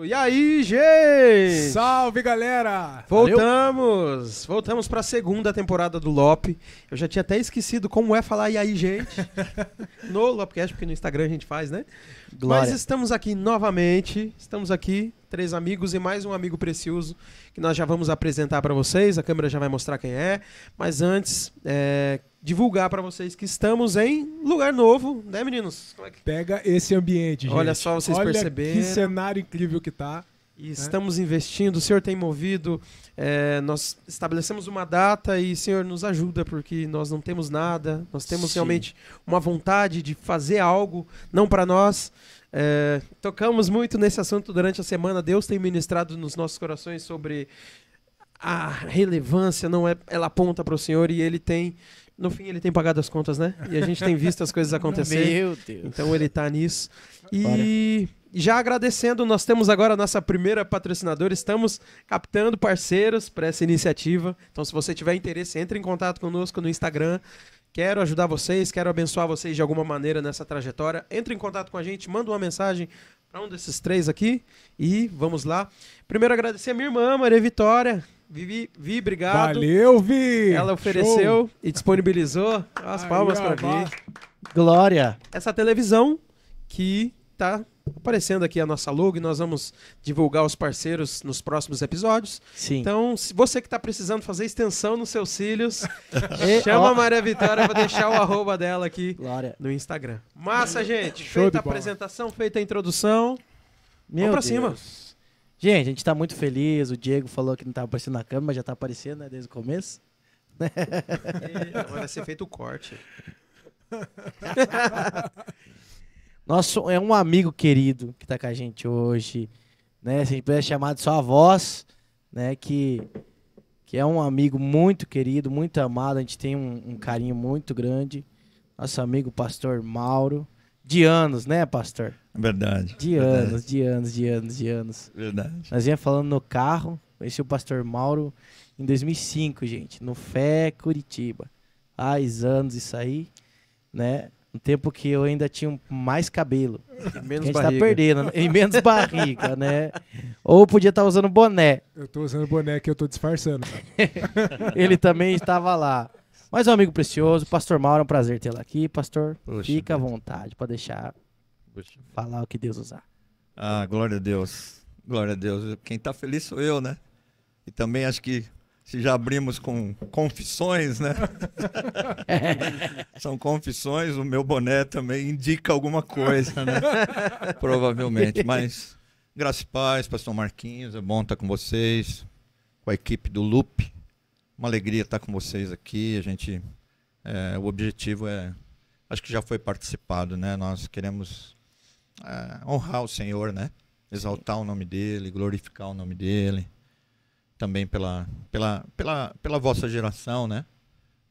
E aí, gente? Salve, galera! Voltamos! Valeu. Voltamos para a segunda temporada do Lop. Eu já tinha até esquecido como é falar e aí, gente, no Lopcast, porque no Instagram a gente faz, né? Glória. Mas estamos aqui novamente, estamos aqui, três amigos e mais um amigo precioso que nós já vamos apresentar para vocês. A câmera já vai mostrar quem é. Mas antes, é, divulgar para vocês que estamos em lugar novo, né, meninos? É que... Pega esse ambiente, gente. Olha só, vocês Olha perceberam. Que cenário incrível que tá. E né? estamos investindo, o senhor tem movido, é, nós estabelecemos uma data e o senhor nos ajuda, porque nós não temos nada, nós temos Sim. realmente uma vontade de fazer algo, não para nós. É, tocamos muito nesse assunto durante a semana, Deus tem ministrado nos nossos corações sobre a relevância, não é, ela aponta para o senhor e ele tem no fim, ele tem pagado as contas, né? E a gente tem visto as coisas acontecer. Meu Deus. Então ele tá nisso. E já agradecendo, nós temos agora a nossa primeira patrocinadora. Estamos captando parceiros para essa iniciativa. Então, se você tiver interesse, entre em contato conosco no Instagram. Quero ajudar vocês, quero abençoar vocês de alguma maneira nessa trajetória. Entre em contato com a gente, manda uma mensagem para um desses três aqui e vamos lá. Primeiro agradecer a minha irmã, Maria Vitória, Vivi, Vi, obrigado. Valeu, Vi! Ela ofereceu Show. e disponibilizou. As palmas para Vi. Glória! Essa televisão que tá aparecendo aqui a nossa logo e nós vamos divulgar os parceiros nos próximos episódios. Sim. Então, se você que está precisando fazer extensão nos seus cílios, chama a Maria Vitória, vou deixar o arroba dela aqui Glória. no Instagram. Massa, gente! Show feita a apresentação, feita a introdução. Meu vamos para cima! Gente, a gente está muito feliz. O Diego falou que não estava aparecendo na câmera, mas já está aparecendo né, desde o começo. Agora vai ser feito o corte. Nosso, é um amigo querido que está com a gente hoje. Né? Se a gente puder chamar de sua voz, né? que, que é um amigo muito querido, muito amado. A gente tem um, um carinho muito grande. Nosso amigo pastor Mauro. De anos, né, pastor? Verdade. De verdade. anos, de anos, de anos, de anos. Verdade. Nós vinha falando no carro, conheci o pastor Mauro em 2005, gente, no Fé Curitiba. Faz anos isso aí, né? Um tempo que eu ainda tinha mais cabelo. E menos a gente tá barriga. tá perdendo, né? E menos barriga, né? Ou podia estar tá usando boné. Eu tô usando boné que eu tô disfarçando. Ele também estava lá. Mas um amigo precioso, Pastor Mauro, é um prazer tê-lo aqui. Pastor, fica Deus. à vontade para deixar falar o que Deus usar. Ah, glória a Deus. Glória a Deus. Quem está feliz sou eu, né? E também acho que se já abrimos com confissões, né? São confissões, o meu boné também indica alguma coisa, né? Provavelmente. Mas, graças e paz, pastor Marquinhos, é bom estar com vocês, com a equipe do Loop uma alegria estar com vocês aqui. A gente, é, o objetivo é, acho que já foi participado, né? Nós queremos é, honrar o Senhor, né? Exaltar Sim. o nome dele, glorificar o nome dele, também pela, pela, pela, pela vossa geração, né?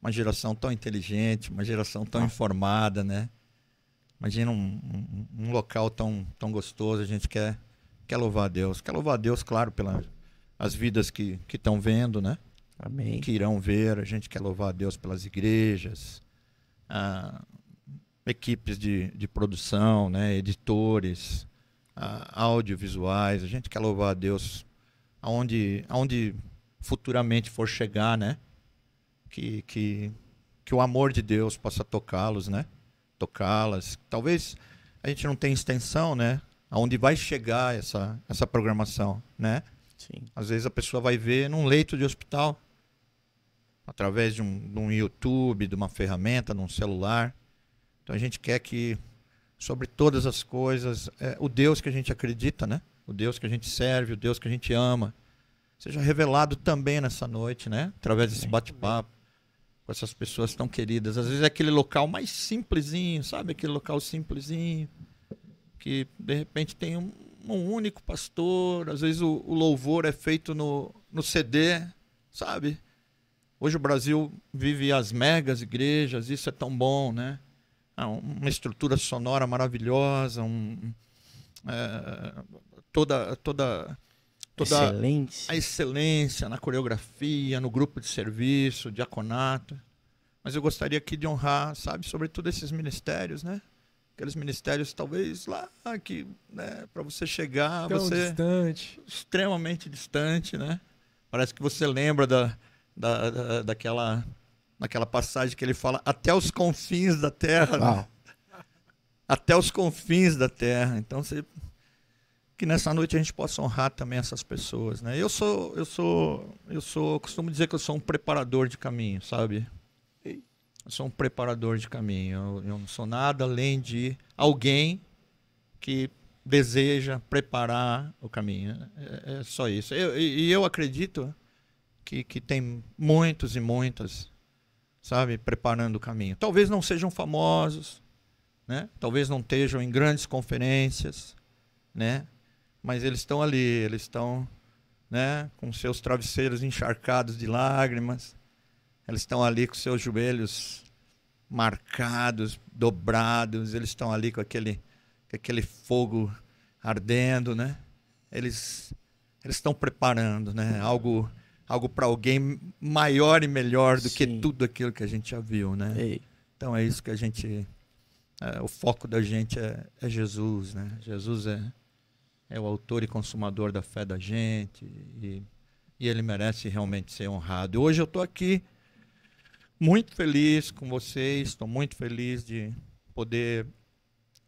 Uma geração tão inteligente, uma geração tão ah. informada, né? Imagina um, um, um local tão, tão gostoso, a gente quer, quer louvar a Deus. Quer louvar a Deus, claro, pelas as vidas que estão vendo, né? Amém. que irão ver. A gente quer louvar a Deus pelas igrejas, ah, equipes de, de produção, né, editores, ah, audiovisuais. A gente quer louvar a Deus aonde, aonde futuramente for chegar, né? Que, que, que o amor de Deus possa tocá-los, né? Tocá-las. Talvez a gente não tenha extensão, né? Aonde vai chegar essa, essa programação, né? Sim. Às vezes a pessoa vai ver num leito de hospital, através de um, de um YouTube, de uma ferramenta, num celular. Então a gente quer que, sobre todas as coisas, é, o Deus que a gente acredita, né? O Deus que a gente serve, o Deus que a gente ama, seja revelado também nessa noite, né? Através desse bate-papo com essas pessoas tão queridas. Às vezes é aquele local mais simplesinho, sabe? Aquele local simplesinho que de repente tem um, um único pastor, às vezes o, o louvor é feito no, no CD, sabe? Hoje o Brasil vive as megas igrejas, isso é tão bom, né? Ah, uma estrutura sonora maravilhosa, um, é, toda, toda, toda excelência. a excelência na coreografia, no grupo de serviço, diaconato. Mas eu gostaria aqui de honrar, sabe, sobretudo esses ministérios, né? aqueles ministérios talvez lá que né, para você chegar Tão você distante. extremamente distante né parece que você lembra da, da, da daquela naquela passagem que ele fala até os confins da terra né? até os confins da terra então você que nessa noite a gente possa honrar também essas pessoas né eu sou eu sou eu sou costumo dizer que eu sou um preparador de caminho sabe eu sou um preparador de caminho. Eu, eu não sou nada além de alguém que deseja preparar o caminho. É, é só isso. Eu, e eu acredito que, que tem muitos e muitas, sabe, preparando o caminho. Talvez não sejam famosos, né? Talvez não estejam em grandes conferências, né? Mas eles estão ali, eles estão, né, com seus travesseiros encharcados de lágrimas, eles estão ali com seus joelhos marcados, dobrados, eles estão ali com aquele, com aquele fogo ardendo, né? Eles eles estão preparando, né? Algo algo para alguém maior e melhor do Sim. que tudo aquilo que a gente já viu, né? Ei. Então é isso que a gente é, o foco da gente é, é Jesus, né? Jesus é é o autor e consumador da fé da gente e, e ele merece realmente ser honrado. Hoje eu estou aqui muito feliz com vocês, estou muito feliz de poder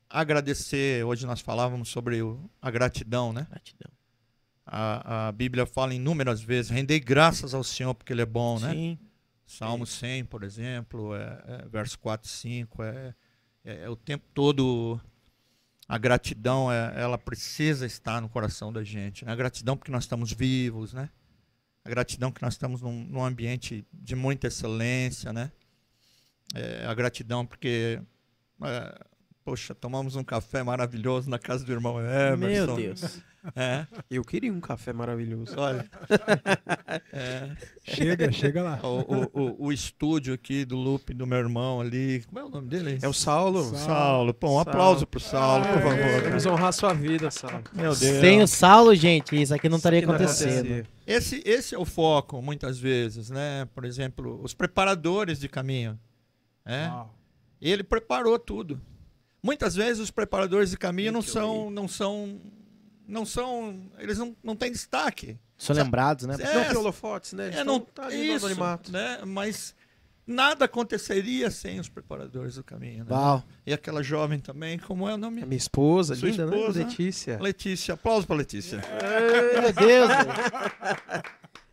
agradecer. Hoje nós falávamos sobre o, a gratidão, né? Gratidão. A, a, Bíblia fala inúmeras vezes: render graças ao Senhor porque Ele é bom, né? Sim. Salmo sim. 100, por exemplo, é, é, verso 4 5. É, é, é, o tempo todo a gratidão, é, ela precisa estar no coração da gente. Né? A gratidão porque nós estamos vivos, né? a gratidão que nós estamos num, num ambiente de muita excelência, né? É, a gratidão porque, é, poxa, tomamos um café maravilhoso na casa do irmão Emerson. Meu Deus. É. Eu queria um café maravilhoso. Olha. É. Chega, chega lá. O, o, o, o, estúdio aqui do Loop do meu irmão ali. Como é o nome dele? É o Saulo. Saulo. Saulo. Pô, um Saulo. aplauso pro Saulo, por ah, favor. É. Vamos honrar sua vida, Saulo. Meu Deus. Sem o Saulo, gente, isso aqui não estaria acontecendo. Esse, esse é o foco, muitas vezes, né? Por exemplo, os preparadores de caminho. É? Ele preparou tudo. Muitas vezes os preparadores de caminho não são, não são não são. Eles não, não têm destaque. São Sabe? lembrados, né? É, não holofotes, né? Eles é, não, tá isso, né? Mas nada aconteceria sem os preparadores do caminho. Né? Uau. E aquela jovem também, como é o nome? A minha esposa, Sua linda, né? esposa, né? Letícia. Letícia, aplausos para Letícia. meu Deus!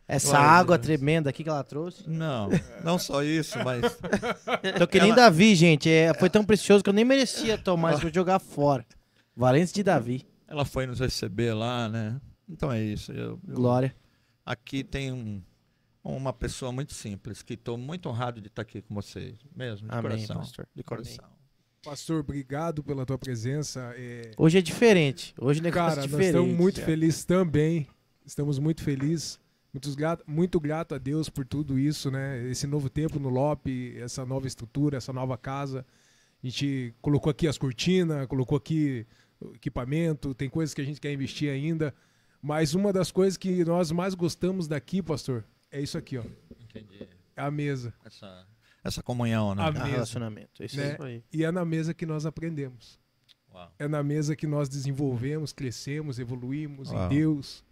Essa água Deus. tremenda aqui que ela trouxe? Não, não só isso, mas. Tô querendo ela... Davi, gente. É, foi tão precioso que eu nem merecia tomar, isso vou jogar fora. Valência de Davi. Ela foi nos receber lá, né? Então é isso. Eu, eu... Glória. Aqui tem um, uma pessoa muito simples, que estou muito honrado de estar tá aqui com vocês, mesmo, de Amém, coração. Pastor. De coração. Amém. Pastor, obrigado pela tua presença. É... Hoje é diferente. Hoje o negócio é Cara, é diferente. nós estamos muito felizes também. Estamos muito felizes. Muito grato, muito grato a Deus por tudo isso, né? Esse novo tempo no Lope, essa nova estrutura, essa nova casa. A gente colocou aqui as cortinas, colocou aqui equipamento, tem coisas que a gente quer investir ainda. Mas uma das coisas que nós mais gostamos daqui, pastor, é isso aqui, ó. Entendi. É a mesa. Essa, essa comunhão, né? A, a mesa, relacionamento. É isso né? aí. E é na mesa que nós aprendemos. Uau. É na mesa que nós desenvolvemos, crescemos, evoluímos Uau. em Deus.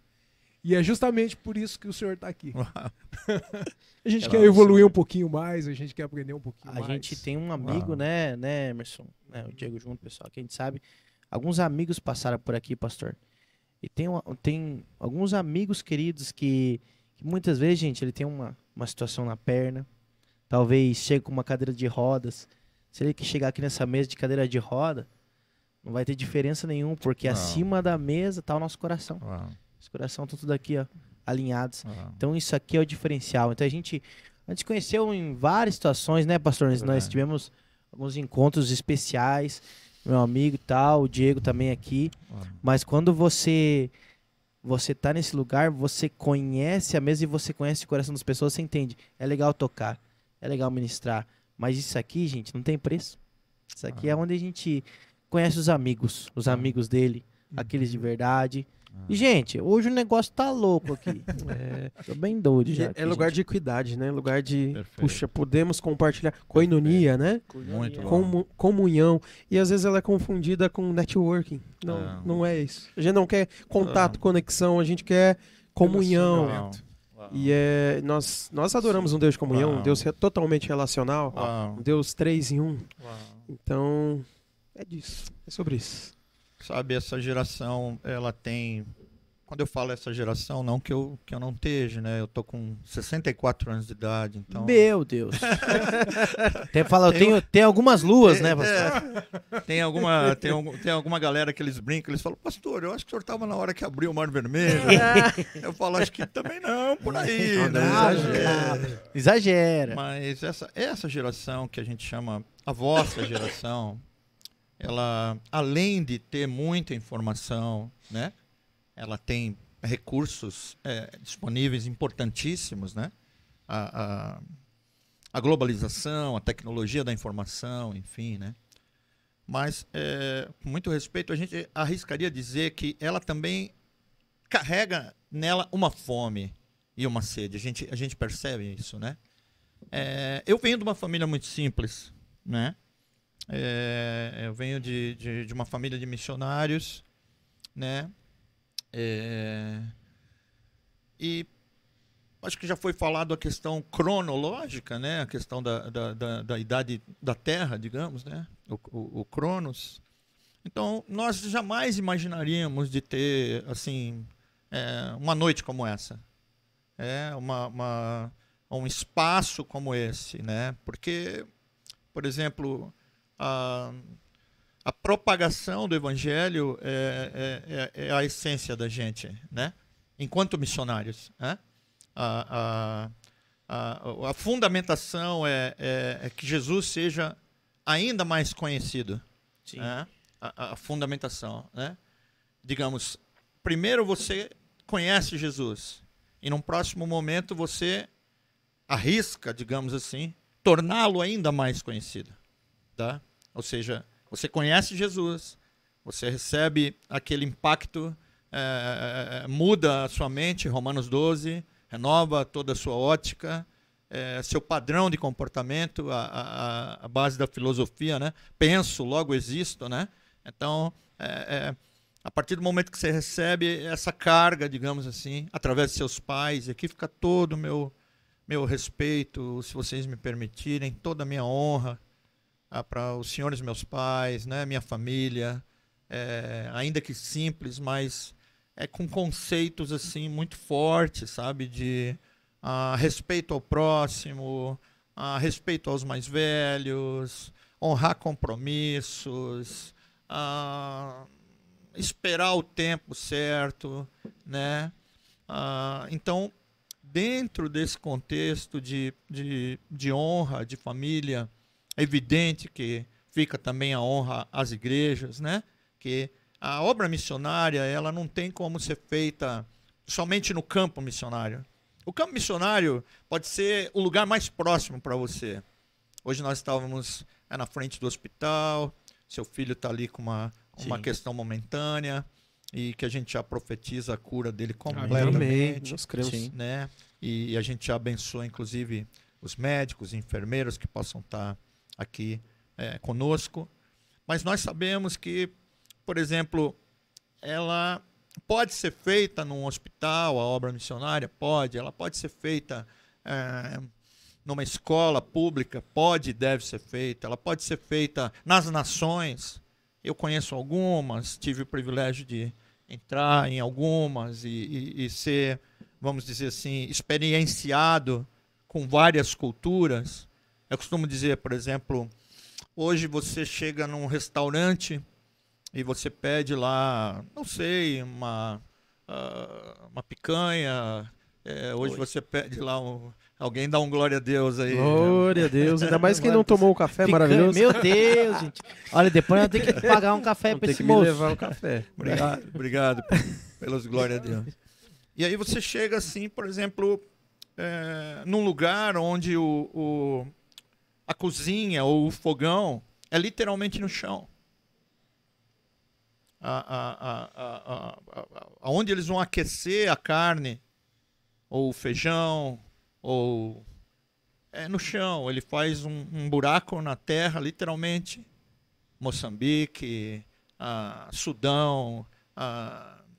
E é justamente por isso que o senhor está aqui. a gente quer é evoluir um pouquinho mais, a gente quer aprender um pouquinho a mais. A gente tem um amigo, Uau. né, né, Emerson? Né, o Diego Junto, pessoal, que a gente sabe Alguns amigos passaram por aqui, pastor. E tem, tem alguns amigos queridos que, que muitas vezes, gente, ele tem uma, uma situação na perna. Talvez chegue com uma cadeira de rodas. Se ele que chegar aqui nessa mesa de cadeira de roda, não vai ter diferença nenhuma, porque acima da mesa tá o nosso coração. Ah. Os corações estão tudo aqui, ó, alinhados. Ah. Então isso aqui é o diferencial. Então a gente, a gente conheceu em várias situações, né, pastor? Nós, é nós tivemos alguns encontros especiais meu amigo e tal, o Diego também aqui. Mas quando você você tá nesse lugar, você conhece a mesa e você conhece o coração das pessoas, você entende. É legal tocar, é legal ministrar. Mas isso aqui, gente, não tem preço. Isso aqui ah. é onde a gente conhece os amigos, os ah. amigos dele, uhum. aqueles de verdade gente, hoje o negócio tá louco aqui. É. é, tô bem doido já. É aqui, é lugar gente. de equidade, né? Lugar de, Perfeito. puxa, podemos compartilhar. Coinonia, né? É, Muito Com, Comunhão. E às vezes ela é confundida com networking. Não, não, ah. não é isso. A gente não quer contato, não. Ah. conexão, a gente quer comunhão. E é, nós, nós adoramos Sim. um Deus de comunhão, Uau. um Deus totalmente relacional, Uau. um Deus três em um. Uau. Então, é disso, é sobre isso. Sabe, essa geração, ela tem. Quando eu falo essa geração, não que eu, que eu não esteja, né? Eu tô com 64 anos de idade, então. Meu Deus! tem, fala, eu tenho, tem algumas luas, tem, né, pastor? É, é, tem, alguma, tem, tem alguma galera que eles brincam, eles falam, pastor, eu acho que o senhor estava na hora que abriu o Mar Vermelho. É. eu falo, acho que também não, por aí. Não, né? não, exagera. É. exagera. Mas essa, essa geração que a gente chama a vossa geração, ela além de ter muita informação, né? Ela tem recursos é, disponíveis importantíssimos, né? A, a, a, globalização, a tecnologia da informação, enfim, né? Mas, é, com muito respeito, a gente arriscaria dizer que ela também carrega nela uma fome e uma sede. A gente, a gente percebe isso, né? É, eu venho de uma família muito simples, né? É, eu venho de, de, de, uma família de missionários, né? É, e acho que já foi falado a questão cronológica, né? A questão da, da, da, da idade da Terra, digamos, né? O, o, o, Cronos. Então, nós jamais imaginaríamos de ter, assim, é, uma noite como essa. É, uma, uma, um espaço como esse, né? Porque, por exemplo a, a propagação do evangelho é, é, é, é, a essência da gente, né? Enquanto missionários, né? A, a, a, a fundamentação é, é, é, que Jesus seja ainda mais conhecido. Sim. Né? A, a fundamentação, né? Digamos, primeiro você conhece Jesus e num próximo momento você arrisca, digamos assim, torná-lo ainda mais conhecido, tá? Ou seja, você conhece Jesus, você recebe aquele impacto, é, muda a sua mente, Romanos 12, renova toda a sua ótica, é, seu padrão de comportamento, a, a, a, base da filosofia, né? Penso, logo existo, né? Então, é, a partir do momento que você recebe essa carga, digamos assim, através de seus pais, aqui fica todo o meu, meu respeito, se vocês me permitirem, toda a minha honra, ah, para os senhores meus pais, né, minha família, é, ainda que simples, mas é com conceitos assim muito fortes, sabe, de ah, respeito ao próximo, ah, respeito aos mais velhos, honrar compromissos, ah, esperar o tempo certo, né? Ah, então, dentro desse contexto de, de, de honra, de família, é evidente que fica também a honra às igrejas, né? Que a obra missionária, ela não tem como ser feita somente no campo missionário. O campo missionário pode ser o lugar mais próximo para você. Hoje nós estávamos é, na frente do hospital, seu filho está ali com uma, uma questão momentânea e que a gente já profetiza a cura dele completamente. Amém. Nós Né? E a gente já abençoa, inclusive, os médicos, enfermeiros que possam estar tá aqui é, conosco. Mas nós sabemos que, por exemplo, ela pode ser feita num hospital, a obra missionária pode, ela pode ser feita é, numa escola pública, pode e deve ser feita, ela pode ser feita nas nações. Eu conheço algumas, tive o privilégio de entrar em algumas e, e, e ser, vamos dizer assim, experienciado com várias culturas. Eu costumo dizer, por exemplo, hoje você chega num restaurante e você pede lá, não sei, uma, ah, uma picanha. É, hoje Oi. você pede lá um, Alguém dá um glória a Deus aí. Glória a Deus. Ainda mais quem não tomou um café maravilhoso. Meu Deus, gente. Olha, depois eu tenho que pagar um café para esse moço. levar um café. Obrigado, obrigado pelas glórias a Deus. E aí você chega assim, por exemplo, é, num lugar onde o, o, a cozinha ou o fogão é literalmente no chão. A, a, a, aonde eles vão aquecer a carne, ou o feijão, ou. É no chão, ele faz um, um buraco na terra, literalmente. Moçambique, Sudão,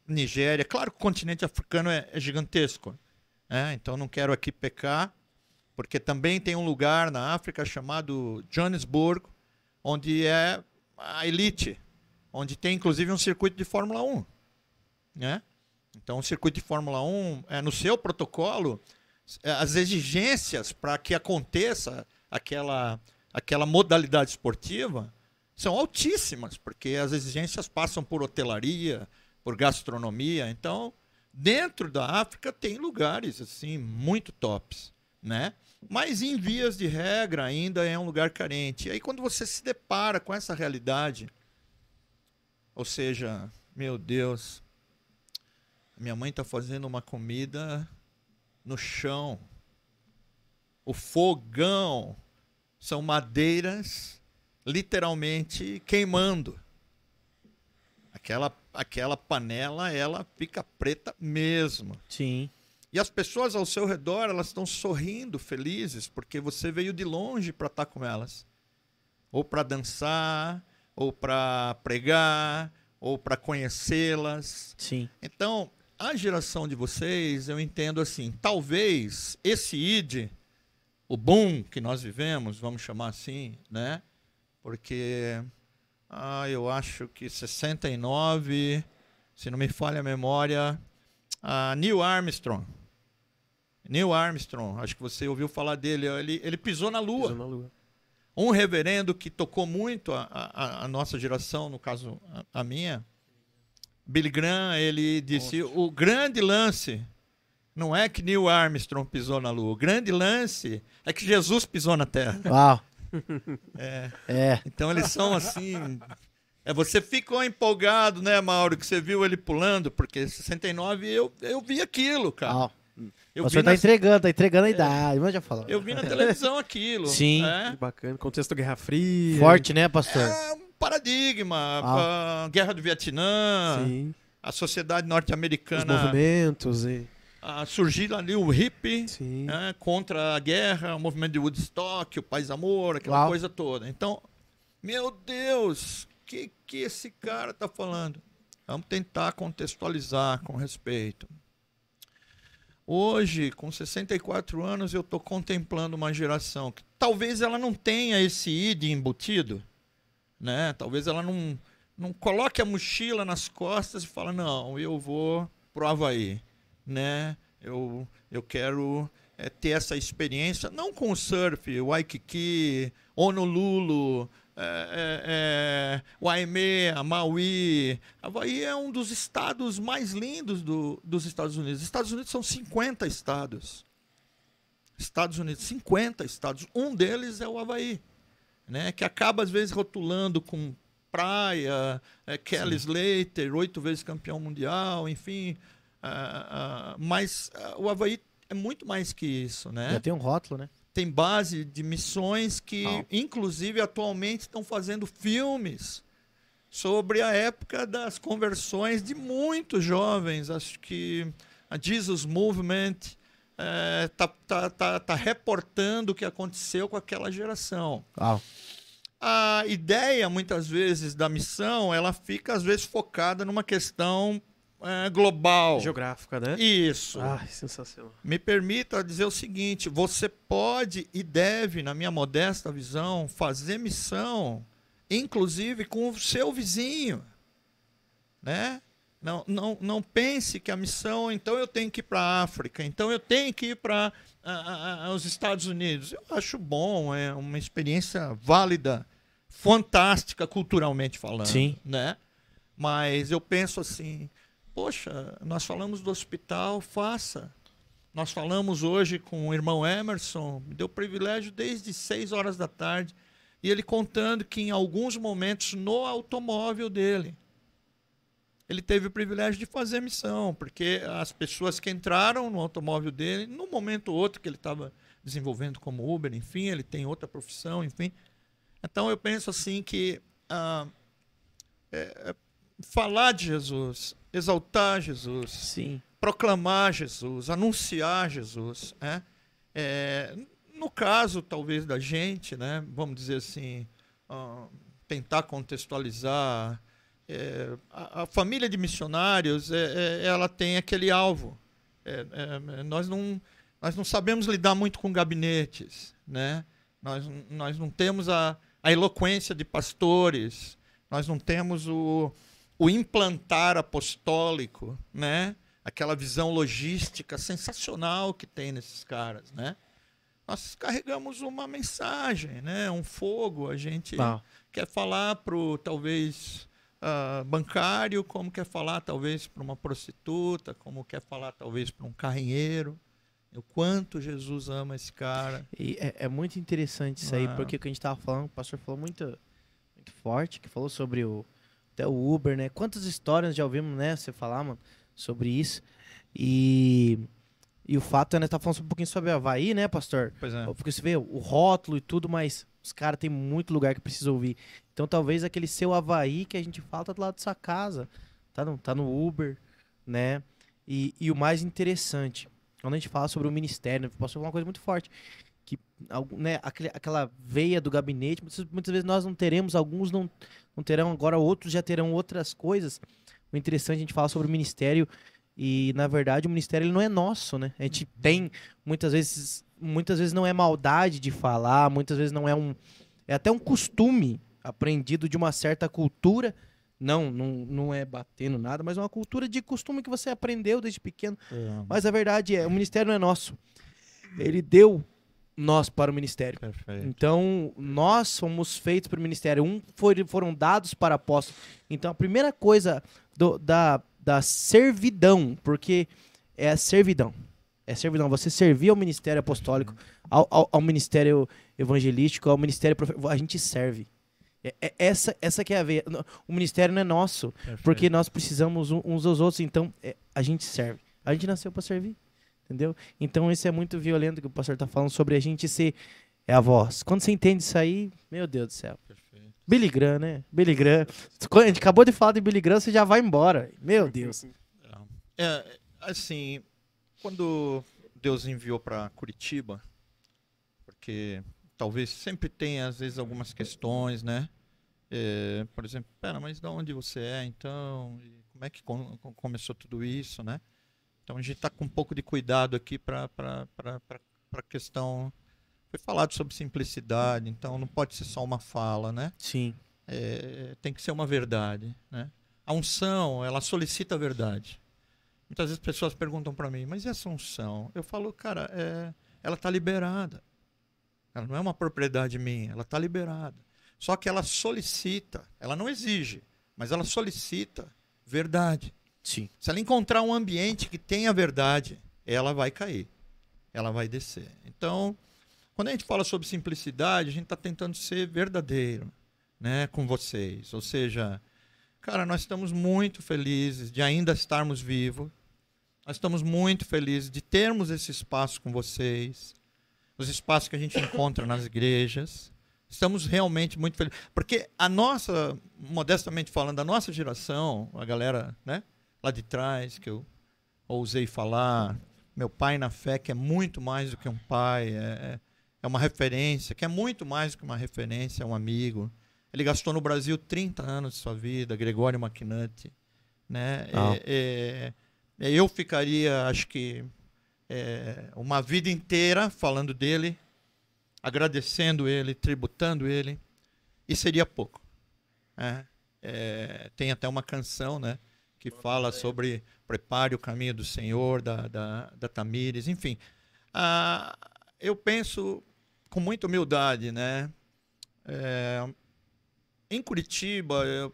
Nigéria. Claro que o continente africano é, é gigantesco, né? então não quero aqui pecar, porque também tem um lugar na África chamado Johannesburg, onde é a elite, onde tem inclusive um circuito de Fórmula 1. Né? Então, o circuito de Fórmula 1, é, no seu protocolo, é, as exigências para que aconteça aquela, aquela modalidade esportiva são altíssimas, porque as exigências passam por hotelaria, por gastronomia. Então, dentro da África tem lugares assim muito tops, né? Mas em vias de regra ainda é um lugar carente. E aí quando você se depara com essa realidade, ou seja, meu Deus, minha mãe está fazendo uma comida no chão. O fogão são madeiras literalmente queimando. Aquela aquela panela, ela fica preta mesmo. Sim. E as pessoas ao seu redor, elas estão sorrindo, felizes, porque você veio de longe para estar tá com elas. Ou para dançar, ou para pregar, ou para conhecê-las. Sim. Então, a geração de vocês, eu entendo assim, talvez esse id, o boom que nós vivemos, vamos chamar assim, né? Porque ah, eu acho que 69, se não me falha a memória, a Neil Armstrong Neil Armstrong, acho que você ouviu falar dele, ele, ele pisou na lua. Pisou na lua. Um reverendo que tocou muito a, a, a nossa geração, no caso a, a, minha, Billy Graham, ele disse: o grande lance não é que Neil Armstrong pisou na lua, o grande lance é que Jesus pisou na terra. Uau! É. é. Então eles são assim. É, você ficou empolgado, né, Mauro, que você viu ele pulando, porque 69 eu, eu vi aquilo, cara. Uau. Eu o senhor tá nas... entregando, tá entregando a é. idade, mas já falou. Eu vi na televisão aquilo. Sim. Né? Que Bacana, contexto Guerra Fria. Forte, né, pastor? É um paradigma. Ah. ah. Guerra do Vietnã. Sim. A sociedade norte-americana. Os movimentos e... Ah, surgiu ali o hippie né, contra a guerra, o movimento de Woodstock, o Paz Amor, aquela Uau. coisa toda. Então, meu Deus, que que esse cara está falando? Vamos tentar contextualizar com respeito. Hoje, com 64 anos, eu estou contemplando uma geração que talvez ela não tenha esse ID embutido, né? Talvez ela não, não coloque a mochila nas costas e fala, não, eu vou pro Havaí, né? Eu, eu quero é, ter essa experiência, não com o surf, Waikiki, Honolulu, é, é, é, o Maui. Havaí é um dos estados mais lindos do, dos Estados Unidos. Estados Unidos são 50 estados. Estados Unidos, 50 estados. Um deles é o Havaí, né? que acaba, às vezes, rotulando com praia, é, Kelly Sim. Slater, oito vezes campeão mundial, enfim. Uh, uh, mas uh, o Havaí é muito mais que isso, né? Já tem um rótulo, né? tem base de missões que, inclusive, atualmente estão fazendo filmes sobre a época das conversões de muitos jovens. Acho que a Jesus Movement está eh, é, tá, tá, tá reportando o que aconteceu com aquela geração. Ah. A ideia, muitas vezes, da missão, ela fica, às vezes, focada numa questão é, global. Geográfica, né? Isso. Ah, sensacional. Me permita dizer o seguinte: você pode e deve, na minha modesta visão, fazer missão, inclusive com o seu vizinho. Né? Não, não, não pense que a missão, então eu tenho que ir para a África, então eu tenho que ir para os Estados Unidos. Eu acho bom, é uma experiência válida, fantástica culturalmente falando. Sim. Né? Mas eu penso assim, poxa, nós falamos do hospital, faça. Nós falamos hoje com o irmão Emerson, me deu privilégio desde 6 horas da tarde, e ele contando que em alguns momentos no automóvel dele, ele teve o privilégio de fazer missão, porque as pessoas que entraram no automóvel dele, num momento ou outro que ele estava desenvolvendo como Uber, enfim, ele tem outra profissão, enfim. Então eu penso assim que ah, é, é falar de Jesus, exaltar Jesus, Sim. proclamar Jesus, anunciar Jesus. Né? É, no caso, talvez, da gente, né? vamos dizer assim, uh, tentar contextualizar. É, a, a, família de missionários é, é, ela tem aquele alvo. É, é, nós, não, nós não sabemos lidar muito com gabinetes, né? nós, nós não temos a, a eloquência de pastores, nós não temos o, o implantar apostólico, né? Aquela visão logística sensacional que tem nesses caras, né? Nós carregamos uma mensagem, né? Um fogo, a gente ah. quer falar pro talvez uh, bancário, como quer falar talvez para uma prostituta, como quer falar talvez para um carrinheiro. O quanto Jesus ama esse cara. E é, é muito interessante isso aí, ah. porque o que a gente estava falando, o pastor falou muito, muito forte, que falou sobre o, até o Uber, né? Quantas histórias já ouvimos, né? Você falar, mano, sobre isso. E, e o fato é, né? Tá falando um pouquinho sobre Havaí, né, pastor? Pois é. Porque você vê o rótulo e tudo, mas os caras têm muito lugar que precisa ouvir. Então talvez aquele seu Havaí que a gente fala tá do lado da sua casa, tá no, tá no Uber, né? E, e o mais interessante, quando a gente fala sobre o ministério, né? posso falar uma coisa muito forte né, aquele, aquela veia do gabinete. Muitas, muitas, vezes nós não teremos, alguns não, não terão agora, outros já terão outras coisas. O interessante é a gente falar sobre o ministério e, na verdade, o ministério ele não é nosso, né? A gente tem, muitas vezes, muitas vezes não é maldade de falar, muitas vezes não é um... É até um costume aprendido de uma certa cultura, não, não, não é batendo nada, mas é uma cultura de costume que você aprendeu desde pequeno. É. Mas a verdade é, o ministério não é nosso. Ele deu nós para o ministério. Perfeito. Então, nós fomos feitos para o ministério. Um foi, foram dados para apóstolos. Então, a primeira coisa do, da, da servidão, porque é a servidão. É servidão. Você servir ao ministério apostólico, uhum. ao, ao, ao ministério evangelístico, ao ministério... A gente serve. É, é, essa, essa que é a ver O ministério não é nosso, Perfeito. porque nós precisamos uns dos outros. Então, é, a gente serve. A gente nasceu para servir. Entendeu? Então isso é muito violento que o pastor está falando sobre a gente ser é a voz. Quando você entende isso aí, meu Deus do céu. Perfeito. Billy Graham, né? Billy Graham. Quando a gente acabou de falar de Billy Graham, você já vai embora. Meu Deus. É, assim, quando Deus enviou para Curitiba, porque talvez sempre tenha, às vezes, algumas questões, né? É, por exemplo, pera, mas de onde você é, então? E como é que com, começou tudo isso, né? Então a gente está com um pouco de cuidado aqui para a questão. Foi falado sobre simplicidade, então não pode ser só uma fala, né? Sim. É, tem que ser uma verdade, né? A unção, ela solicita a verdade. Muitas vezes pessoas perguntam para mim, mas e essa unção? Eu falo, cara, é, ela está liberada. Ela não é uma propriedade minha, ela está liberada. Só que ela solicita, ela não exige, mas ela solicita verdade. Sim. Se ela encontrar um ambiente que tenha verdade, ela vai cair. Ela vai descer. Então, quando a gente fala sobre simplicidade, a gente está tentando ser verdadeiro né, com vocês. Ou seja, cara, nós estamos muito felizes de ainda estarmos vivos. Nós estamos muito felizes de termos esse espaço com vocês, os espaços que a gente encontra nas igrejas. Estamos realmente muito felizes. Porque a nossa, modestamente falando, a nossa geração, a galera, né? lá de trás, que eu ousei falar. Meu pai na fé, que é muito mais do que um pai, é, é, é uma referência, que é muito mais do que uma referência, é um amigo. Ele gastou no Brasil 30 anos de sua vida, Gregório Maquinante. Né? Ah. É, é, eu ficaria, acho que, é, uma vida inteira falando dele, agradecendo ele, tributando ele, e seria pouco. Né? É, tem até uma canção, né? que fala sobre prepare o caminho do Senhor, da, da, da Tamires, enfim. Ah, eu penso com muita humildade, né? É, em Curitiba, eu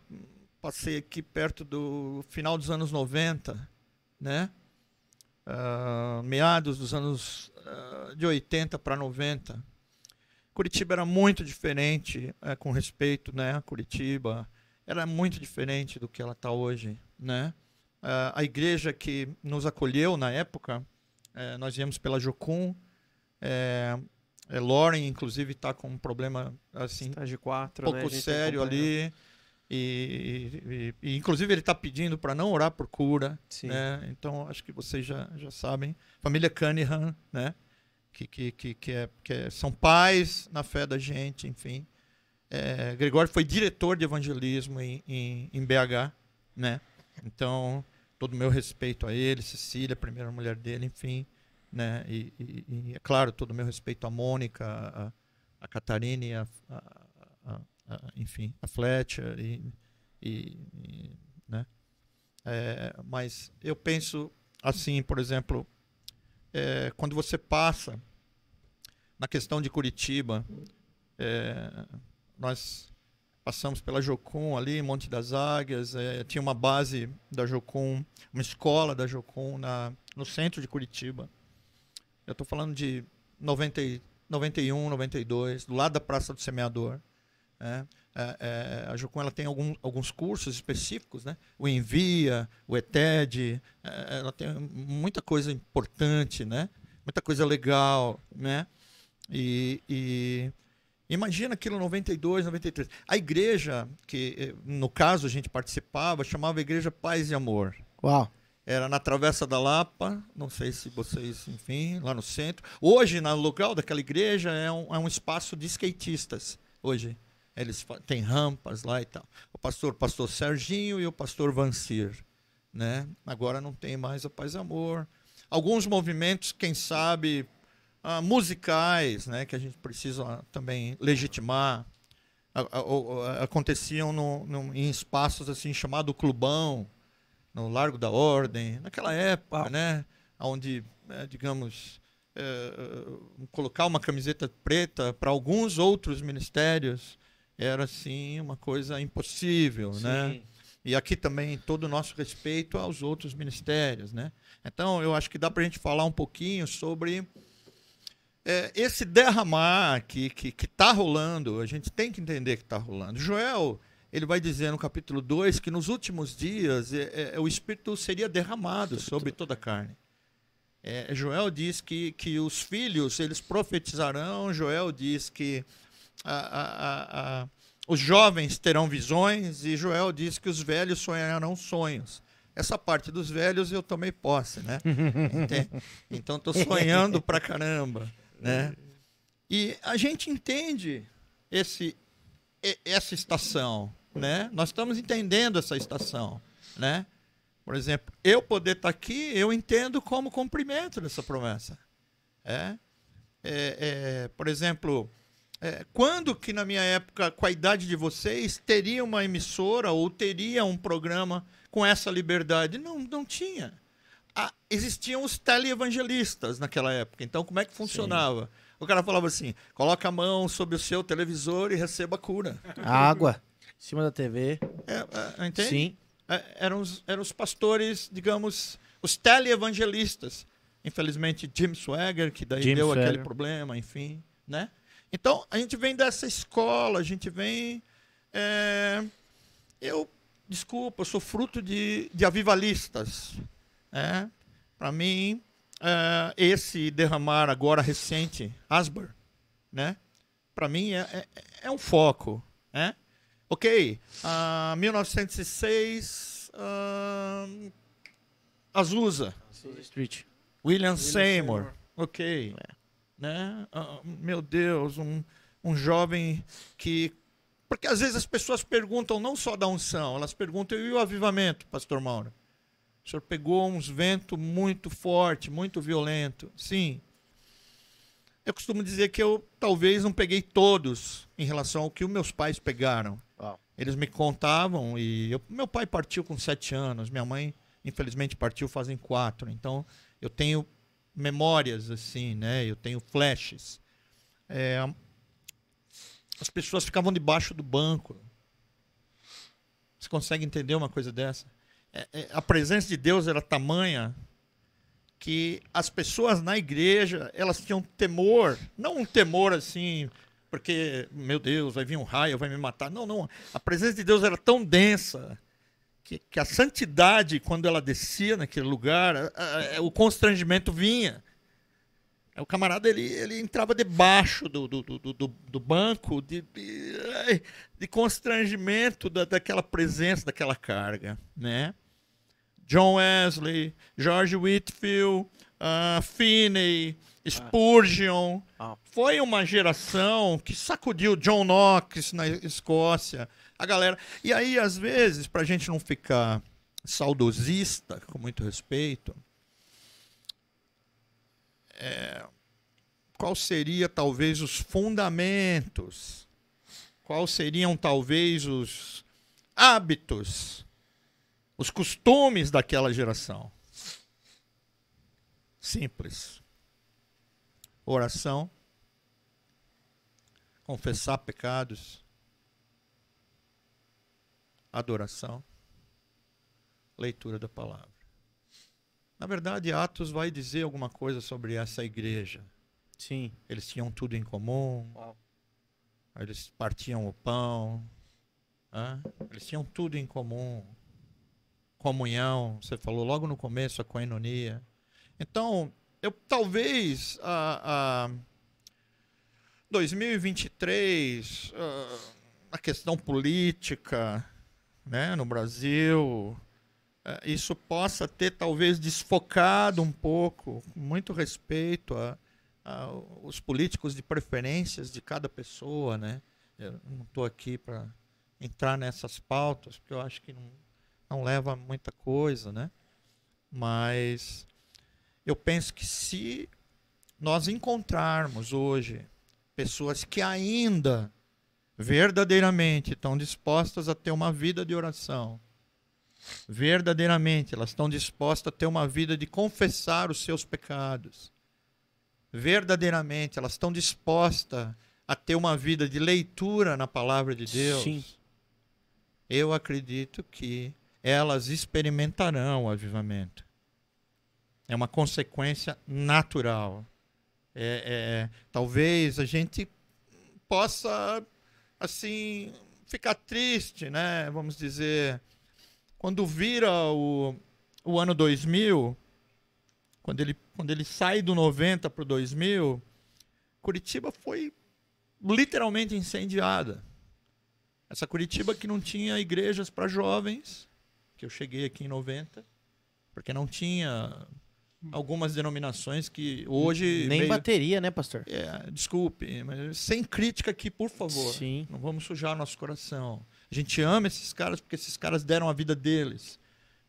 passei aqui perto do final dos anos 90, né? Ah, meados dos anos ah, de 80 para 90. Curitiba era muito diferente eh, com respeito né, a Curitiba. Era muito diferente do que ela está hoje né? Ah, a igreja que nos acolheu na época, é, nós viemos pela Jocum, é, é, Lauren, inclusive, está com um problema assim, quatro, um né? pouco né? sério ali. E, e, e, inclusive ele está pedindo para não orar por cura. Né? Então acho que vocês já, já sabem. Família Cunningham, né? Que, que, que, que, é, que é, são pais na fé da gente, enfim. É, Gregório foi diretor de evangelismo em, em, em BH, né? Então, todo o meu respeito a ele, Cecília, a primeira mulher dele, enfim. Né? E, e, e é claro, todo o meu respeito à Mônica, a, a Catarine, a, a, a, enfim, a Fletcher. E, e né? É, mas eu penso assim, por exemplo, é, quando você passa na questão de Curitiba, é, nós passamos pela Jocum ali, Monte das Águias, é, tinha uma base da Jocum, uma escola da Jocum na, no centro de Curitiba. Eu estou falando de 90, 91, 92, do lado da Praça do Semeador. Né? É, é, a Jocum ela tem algum, alguns cursos específicos, né? o Envia, o ETED, é, ela tem muita coisa importante, né? muita coisa legal. Né? e, e Imagina aquilo 92, 93. A igreja, que eh, no caso a gente participava, chamava Igreja Paz e Amor. Uau! Era na Travessa da Lapa, não sei se vocês, enfim, lá no centro. Hoje, no local daquela igreja, é um, é um espaço de skatistas. Hoje, eles têm rampas lá e tal. O pastor, o pastor Serginho e o pastor Vancir. Né? Agora não tem mais a Paz e Amor. Alguns movimentos, quem sabe, ah, musicais, né, que a gente precisa também legitimar, aconteciam no, no, em espaços assim chamado clubão, no Largo da Ordem, naquela época, né, onde, né, digamos, eh, eh, colocar uma camiseta preta para alguns outros ministérios era assim uma coisa impossível, né? Sim. né? E aqui também todo o nosso respeito aos outros ministérios, né? Então eu acho que dá para a gente falar um pouquinho sobre é, esse derramar que está que, que tá rolando, a gente tem que entender que está rolando. Joel, ele vai dizer no capítulo 2 que nos últimos dias é, é, é o Espírito seria derramado sobre, sobre toda a carne. É, Joel diz que, que os filhos eles profetizarão, Joel diz que a, a, a, os jovens terão visões e Joel diz que os velhos sonharão sonhos. Essa parte dos velhos eu tomei posse, né? Então estou sonhando pra caramba. Né? E a gente entende esse, essa estação, né? Nós estamos entendendo essa estação, né? Por exemplo, eu poder estar tá aqui, eu entendo como cumprimento dessa promessa. É, é, é por exemplo, é, quando que na minha época, com a idade de vocês, teria uma emissora ou teria um programa com essa liberdade? Não, não tinha a, existiam os televangelistas naquela época. Então, como é que funcionava? Sim. O cara falava assim: coloca a mão sobre o seu televisor e receba a cura. Água. em cima da TV. É, é, entende? Sim. É, eram, os, eram os pastores, digamos, os televangelistas. Infelizmente, Jim Swagger, que daí Jim deu Swagger. aquele problema, enfim, né? Então, a gente vem dessa escola, a gente vem... É, eu, desculpa, eu sou fruto de, de avivalistas, é, para mim, é, esse derramar agora recente, Asbury, né? Para mim é, é, é, um foco, né? Ok, uh, 1906, uh, Azusa. Azusa Street. William, William Seymour. Seymour. Ok. Né? Uh, meu Deus, um, um jovem que porque às vezes as pessoas perguntam não só da unção, elas perguntam e o avivamento, pastor Mauro? O senhor pegou uns vento muito forte, muito violento. Sim. Eu costumo dizer que eu talvez não peguei todos em relação ao que os meus pais pegaram. Uau. Eles me contavam e eu, meu pai partiu com sete anos, minha mãe infelizmente partiu fazem quatro. Então eu tenho memórias assim, né? Eu tenho flashes. É, as pessoas ficavam debaixo do banco. Você consegue entender uma coisa dessa? É, é, a presença de Deus era tamanha que as pessoas na igreja elas tinham temor, não um temor assim, porque meu Deus, vai vir um raio, vai me matar. Não, não. A presença de Deus era tão densa que, que a santidade, quando ela descia naquele lugar, a, a, a, é, o constrangimento vinha. O camarada ele, ele entrava debaixo do, do, do, do, do banco de, de, de constrangimento da, daquela presença, daquela carga, né? John Wesley, George Whitfield, uh, Finney, Spurgeon. Ah. Ah. Foi uma geração que sacudiu John Knox na Escócia. A galera. E aí, às vezes, para a gente não ficar saudosista, com muito respeito, é, qual seria talvez os fundamentos? Qual seriam talvez os hábitos os costumes daquela geração. Simples. Oração, confessar pecados, adoração, leitura da palavra. Na verdade, Atos vai dizer alguma coisa sobre essa igreja. Sim. Eles tinham tudo em comum. Uau. Eles partiam o pão. Né? Eles tinham tudo em comum comunhão, você falou logo no começo a coenonia. Então, eu talvez a, a 2023, a, questão política, né, no Brasil, é, isso possa ter talvez desfocado um pouco, muito respeito a, a, os políticos de preferências de cada pessoa, né? Eu não estou aqui para entrar nessas pautas, porque eu acho que não, não leva muita coisa, né? Mas eu penso que se nós encontrarmos hoje pessoas que ainda verdadeiramente estão dispostas a ter uma vida de oração, verdadeiramente elas estão dispostas a ter uma vida de confessar os seus pecados, verdadeiramente elas estão dispostas a ter uma vida de leitura na palavra de Deus. Sim. Eu acredito que elas experimentarão o avivamento. É uma consequência natural. É, é, é, talvez a gente possa, assim, ficar triste, né? Vamos dizer, quando vira o, o ano 2000, quando ele, quando ele sai do 90 para o 2000, Curitiba foi literalmente incendiada. Essa Curitiba que não tinha igrejas para jovens, que eu cheguei aqui em 90, porque não tinha algumas denominações que hoje. Nem bateria, né, pastor? É, desculpe, mas sem crítica aqui, por favor. Sim. Não vamos sujar nosso coração. A gente ama esses caras porque esses caras deram a vida deles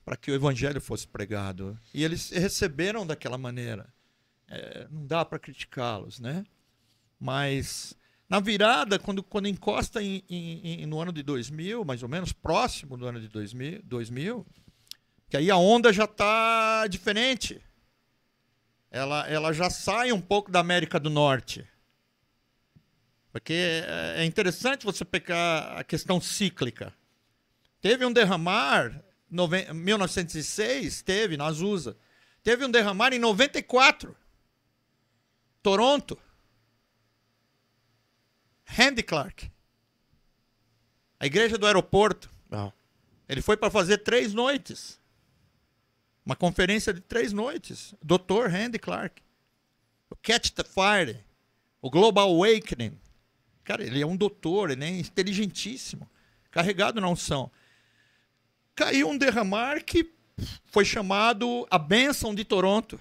para que o evangelho fosse pregado. E eles receberam daquela maneira. É, não dá para criticá-los, né? Mas na virada, quando, quando encosta em, em, em, no ano de 2000, mais ou menos, próximo do ano de 2000, 2000 que aí a onda já está diferente. Ela, ela já sai um pouco da América do Norte. Porque é, é interessante você pegar a questão cíclica. Teve um derramar, em 1906, teve, na Azusa. Teve um derramar em 94. Toronto. Randy Clark. A igreja do aeroporto. Não. Ele foi para fazer três noites. Uma conferência de três noites. Dr. Randy Clark. O Catch the Fire. O Global Awakening. Cara, ele é um doutor, ele é inteligentíssimo. Carregado na unção. Caiu um derramar que foi chamado a bênção de Toronto.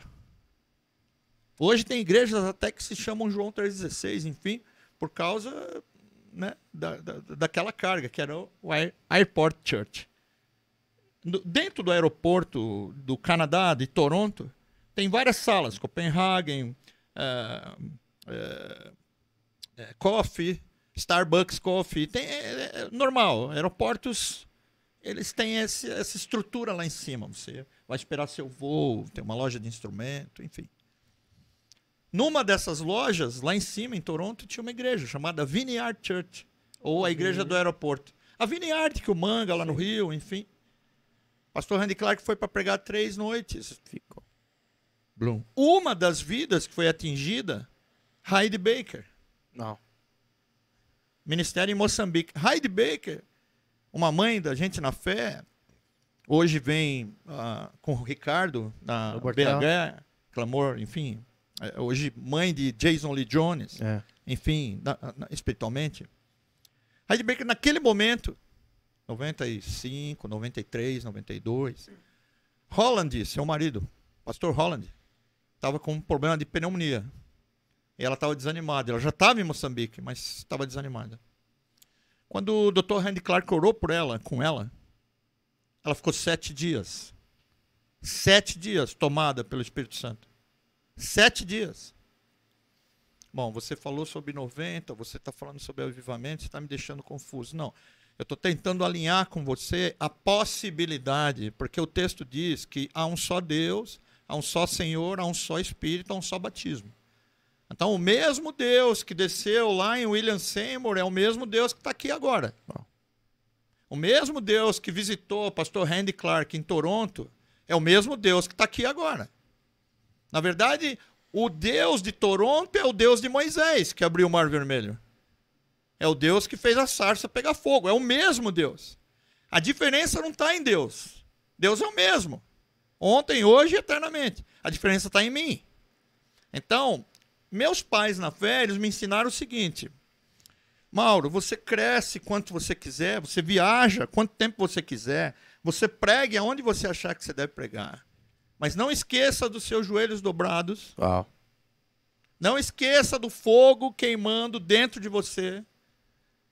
Hoje tem igrejas até que se chamam João 3,16, enfim por causa né, da, da, daquela carga, que era o Air, Airport Church. No, dentro do aeroporto do Canadá, de Toronto, tem várias salas, Copenhagen, uh, uh, Coffee, Starbucks Coffee, tem, é, é, é normal, aeroportos eles têm esse, essa estrutura lá em cima, você vai esperar seu voo, tem uma loja de instrumento, enfim. Numa dessas lojas, lá em cima, em Toronto, tinha uma igreja chamada Vineyard Church, ou a Igreja do Aeroporto. A Vineyard, que o manga lá no Rio, enfim. Pastor Randy Clark foi para pregar três noites. Ficou. Bloom. Uma das vidas que foi atingida, Heidi Baker. Não. Ministério em Moçambique. Heidi Baker, uma mãe da gente na fé, hoje vem uh, com o Ricardo na BH, Clamor, enfim, é, hoje mãe de Jason Lee Jones, é. enfim, na, na, espiritualmente. Heidegger, naquele momento, 95, 93, 92, Holland, seu marido, pastor Holland, estava com um problema de pneumonia. E ela estava desanimada. Ela já estava em Moçambique, mas estava desanimada. Quando o Dr. Randy Clark orou por ela, com ela, ela ficou sete dias. Sete dias tomada pelo Espírito Santo. Sete dias. Bom, você falou sobre 90, você está falando sobre avivamento, você está me deixando confuso. Não. Eu estou tentando alinhar com você a possibilidade, porque o texto diz que há um só Deus, há um só Senhor, há um só Espírito, há um só batismo. Então, o mesmo Deus que desceu lá em William Seymour é o mesmo Deus que está aqui agora. O mesmo Deus que visitou o pastor Randy Clark em Toronto é o mesmo Deus que está aqui agora. Na verdade, o Deus de Toronto é o Deus de Moisés que abriu o Mar Vermelho. É o Deus que fez a sarça pegar fogo. É o mesmo Deus. A diferença não está em Deus. Deus é o mesmo. Ontem, hoje e eternamente. A diferença está em mim. Então, meus pais na fé, eles me ensinaram o seguinte: Mauro, você cresce quanto você quiser, você viaja quanto tempo você quiser, você pregue aonde você achar que você deve pregar. Mas não esqueça dos seus joelhos dobrados. Não esqueça do fogo queimando dentro de você.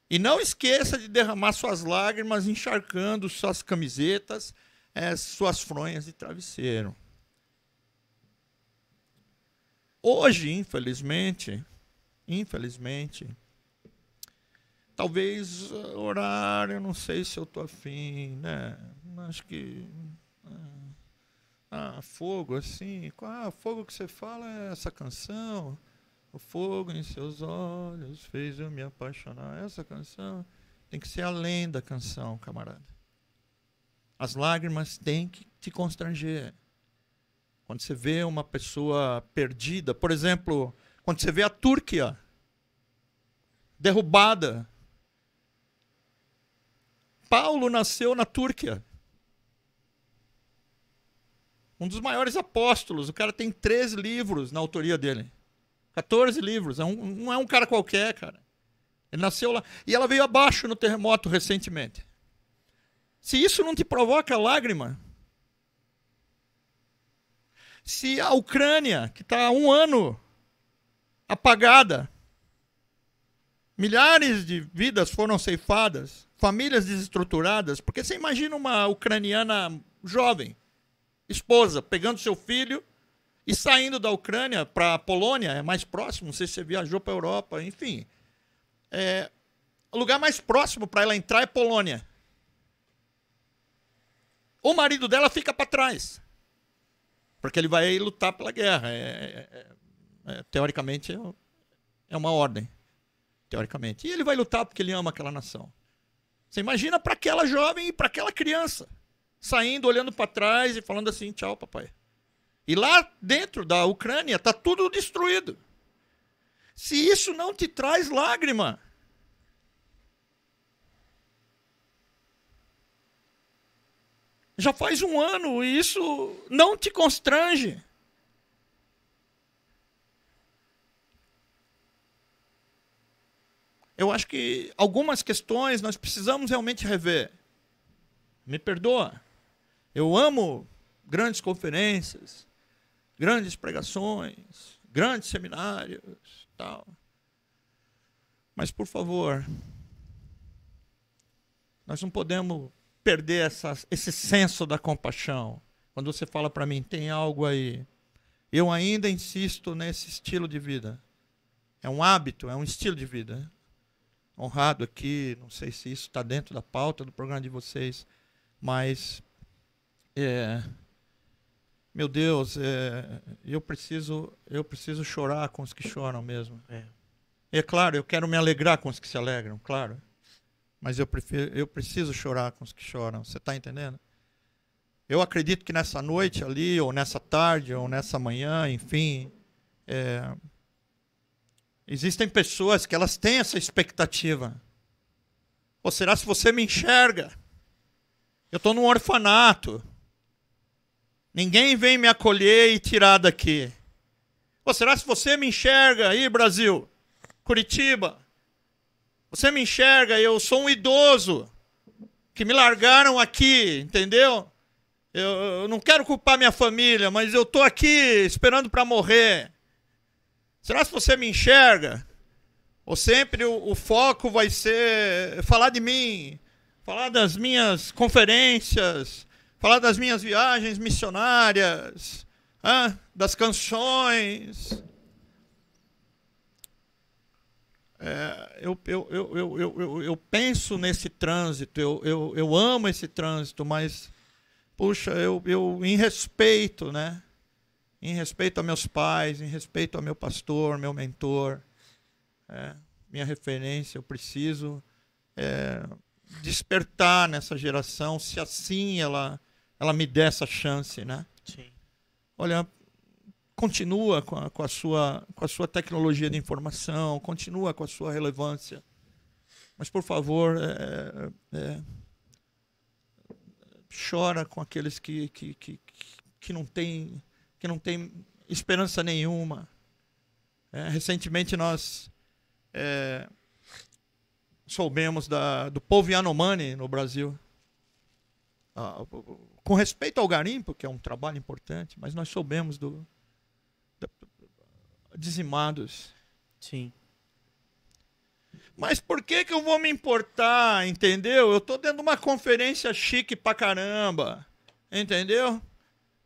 E não esqueça de derramar suas lágrimas encharcando suas camisetas, é, suas fronhas de travesseiro. Hoje, infelizmente, infelizmente, talvez eh, orar, eu não sei se eu tô afim, né? Acho que ah, fogo, assim. Ah, fogo que você fala é essa canção. O fogo em seus olhos fez eu me apaixonar. É essa canção tem que ser além da canção, camarada. As lágrimas têm que te constranger. Quando você vê uma pessoa perdida, por exemplo, quando você vê a Turquia derrubada. Paulo nasceu na Turquia. Um dos maiores apóstolos. O cara tem três livros na autoria dele. 14 livros. É um, não é um cara qualquer, cara. Ele nasceu lá. E ela veio abaixo no terremoto recentemente. Se isso não te provoca lágrima. Se a Ucrânia, que está há um ano apagada, milhares de vidas foram ceifadas, famílias desestruturadas, porque você imagina uma ucraniana jovem, esposa, pegando seu filho e saindo da Ucrânia para a Polônia, é mais próximo, não sei se você viajou para a Europa, enfim. É, o lugar mais próximo para ela entrar é Polônia. O marido dela fica para trás, porque ele vai lutar pela guerra. É, é, é, é teoricamente, é, é uma ordem. Teoricamente. E ele vai lutar porque ele ama aquela nação. Você imagina para aquela jovem e para aquela criança saindo, olhando para trás e falando assim: tchau, papai. E lá dentro da Ucrânia está tudo destruído. Se isso não te traz lágrima. Já faz um ano e isso não te constrange. Eu acho que algumas questões nós precisamos realmente rever. Me perdoa. Eu amo grandes conferências, grandes pregações, grandes seminários, tal. Mas por favor, nós não podemos perder essa, esse senso da compaixão. Quando você fala para mim, tem algo aí. Eu ainda insisto nesse estilo de vida. É um hábito, é um estilo de vida. Honrado aqui, não sei se isso está dentro da pauta do programa de vocês, mas é, meu Deus, é, eu preciso eu preciso chorar com os que choram mesmo. É. é claro, eu quero me alegrar com os que se alegram, claro. Mas eu, prefiro, eu preciso chorar com os que choram. Você está entendendo? Eu acredito que nessa noite ali, ou nessa tarde, ou nessa manhã, enfim, é, existem pessoas que elas têm essa expectativa. Ou será se você me enxerga? Eu estou num orfanato. Ninguém vem me acolher e tirar daqui. Pô, será se você me enxerga aí, Brasil? Curitiba? Você me enxerga, eu sou um idoso que me largaram aqui, entendeu? Eu, eu não quero culpar minha família, mas eu tô aqui esperando para morrer. Será se você me enxerga? Ou sempre o, o foco vai ser falar de mim, falar das minhas conferências, falar das minhas viagens missionárias, ah, das canções. É, eu, eu, eu, eu, eu, eu, penso nesse trânsito, eu, eu, eu amo esse trânsito, mas, puxa, eu, eu em respeito, né? Em respeito a meus pais, em respeito ao meu pastor, meu mentor, é, minha referência, eu preciso é, despertar nessa geração, se assim ela ela me dê essa chance, né? Sim. Olha, continua com a, com a, sua, com a sua tecnologia de informação, continua com a sua relevância. Mas, por favor, é, é, é chora com aqueles que, que, que, que, não têm, que não tem esperança nenhuma. É, recentemente, nós é, soubemos da, do povo Yanomami no Brasil. Ah, o, com respeito ao garimpo, que é um trabalho importante, mas nós soubemos do, do dizimados. Sim. Mas por que que eu vou me importar, entendeu? Eu tô dentro de uma conferência chique pra caramba, entendeu?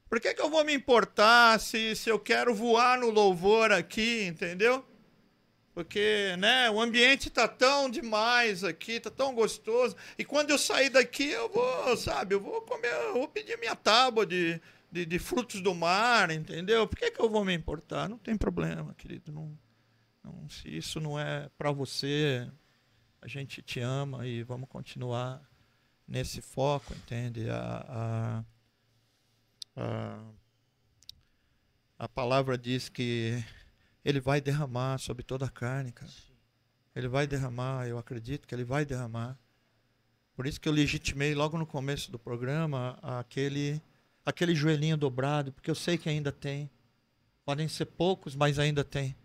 Por que que eu vou me importar se, se eu quero voar no louvor aqui, entendeu? Porque, né, o ambiente tá tão demais aqui, tá tão gostoso. E quando eu sair daqui, eu vou, sabe, eu vou comer, eu vou pedir minha tábua de, de, de frutos do mar, entendeu? Por que, que eu vou me importar? Não tem problema, querido. Não, não, se isso não é para você, a gente te ama e vamos continuar nesse foco, entende? A, a, a, a palavra diz que ele vai derramar sobre toda a carne, cara. Ele vai derramar, eu acredito que ele vai derramar. Por isso que eu legitimei logo no começo do programa aquele, aquele joelhinho dobrado, porque eu sei que ainda tem. Podem ser poucos, mas ainda tem.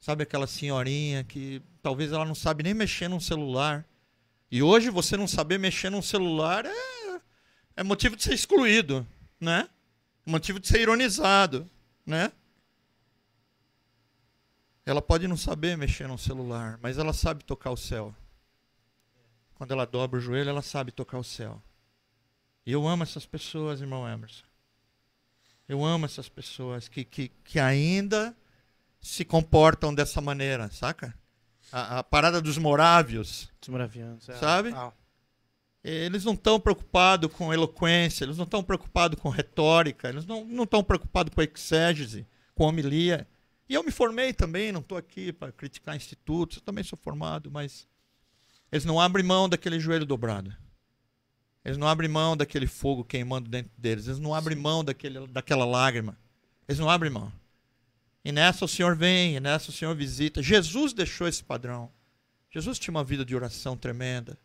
Sabe aquela senhorinha que talvez ela não sabe nem mexer num celular. E hoje você não saber mexer num celular é, é motivo de ser excluído, né? Motivo de ser ironizado, né? Ela pode não saber mexer no celular, mas ela sabe tocar o céu. Quando ela dobra o joelho, ela sabe tocar o céu. E eu amo essas pessoas, irmão Emerson. Eu amo essas pessoas que, que, que ainda se comportam dessa maneira, saca? A, a parada dos morávios. Dos moravianos, é. Sabe? Ah. Eles não estão preocupados com eloquência, eles não estão preocupados com retórica, eles não estão preocupados com exégese, com homilia. E eu me formei também, não estou aqui para criticar institutos, eu também sou formado, mas eles não abrem mão daquele joelho dobrado. Eles não abrem mão daquele fogo queimando dentro deles. Eles não abrem mão daquele, daquela lágrima. Eles não abrem mão. E nessa o Senhor vem, e nessa o Senhor visita. Jesus deixou esse padrão. Jesus tinha uma vida de oração tremenda.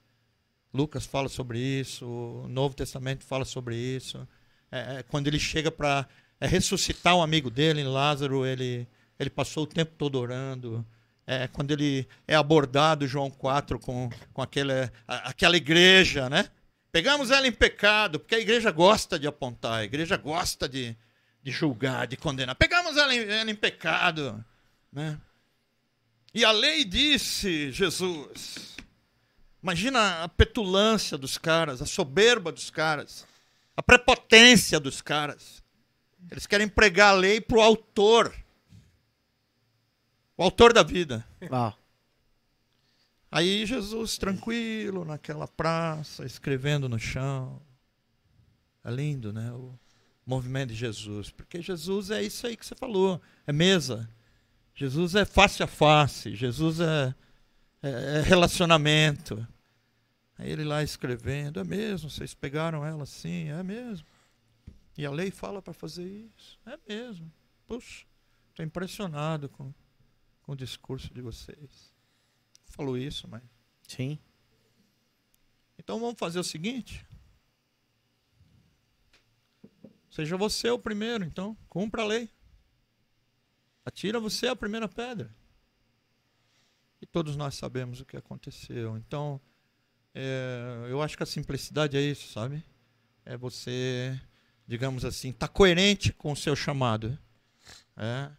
Lucas fala sobre isso, o Novo Testamento fala sobre isso. É, é quando ele chega para é, ressuscitar um amigo dele, Lázaro, ele ele passou o tempo todo orando. É, quando ele é abordado, João 4, com, com aquele, aquela igreja, né? Pegamos ela em pecado, porque a igreja gosta de apontar, a igreja gosta de, de julgar, de condenar. Pegamos ela em, ela em pecado, né? E a lei disse, Jesus. Imagina a petulância dos caras, a soberba dos caras, a prepotência dos caras. Eles querem pregar a lei para o autor. O autor da vida. Ah. Aí Jesus, tranquilo, naquela praça, escrevendo no chão. É lindo, né? O movimento de Jesus. Porque Jesus é isso aí que você falou. É mesa. Jesus é face a face. Jesus é, é, é relacionamento. Aí ele lá escrevendo, é mesmo, vocês pegaram ela assim, é mesmo. E a lei fala para fazer isso, é mesmo. Puxa, estou impressionado com com o discurso de vocês. Falou isso, mãe? Sim. Então vamos fazer o seguinte. Seja você o primeiro, então. Cumpra a lei. Atira você a primeira pedra. E todos nós sabemos o que aconteceu. Então, é, eu acho que a simplicidade é isso, sabe? É você, digamos assim, tá coerente com o seu chamado. É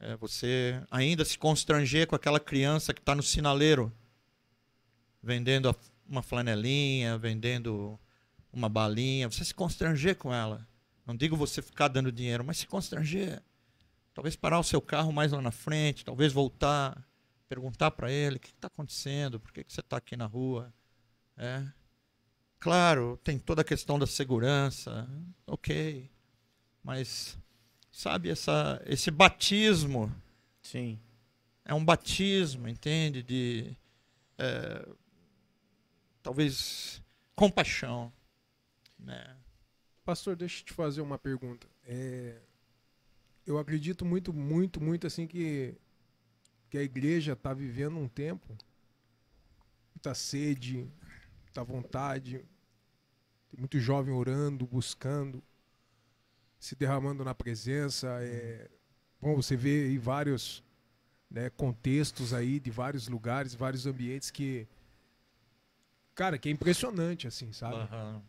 é você ainda se constranger com aquela criança que está no sinaleiro, vendendo uma flanelinha, vendendo uma balinha. Você se constranger com ela. Não digo você ficar dando dinheiro, mas se constranger. Talvez parar o seu carro mais lá na frente, talvez voltar, perguntar para ele o que está acontecendo, por que, que você está aqui na rua. É. Claro, tem toda a questão da segurança, ok. Mas sabe, essa, esse batismo. Sim. É um batismo, entende? De é, talvez compaixão. Né? Pastor, deixa eu te fazer uma pergunta. É, eu acredito muito, muito, muito assim que, que a igreja está vivendo um tempo. Muita tá sede, muita tá vontade. Tem muito jovem orando, buscando se derramando na presença. É, bom, você vê em vários né, contextos aí, de vários lugares, vários ambientes que. Cara, que é impressionante, assim, sabe? Uhum.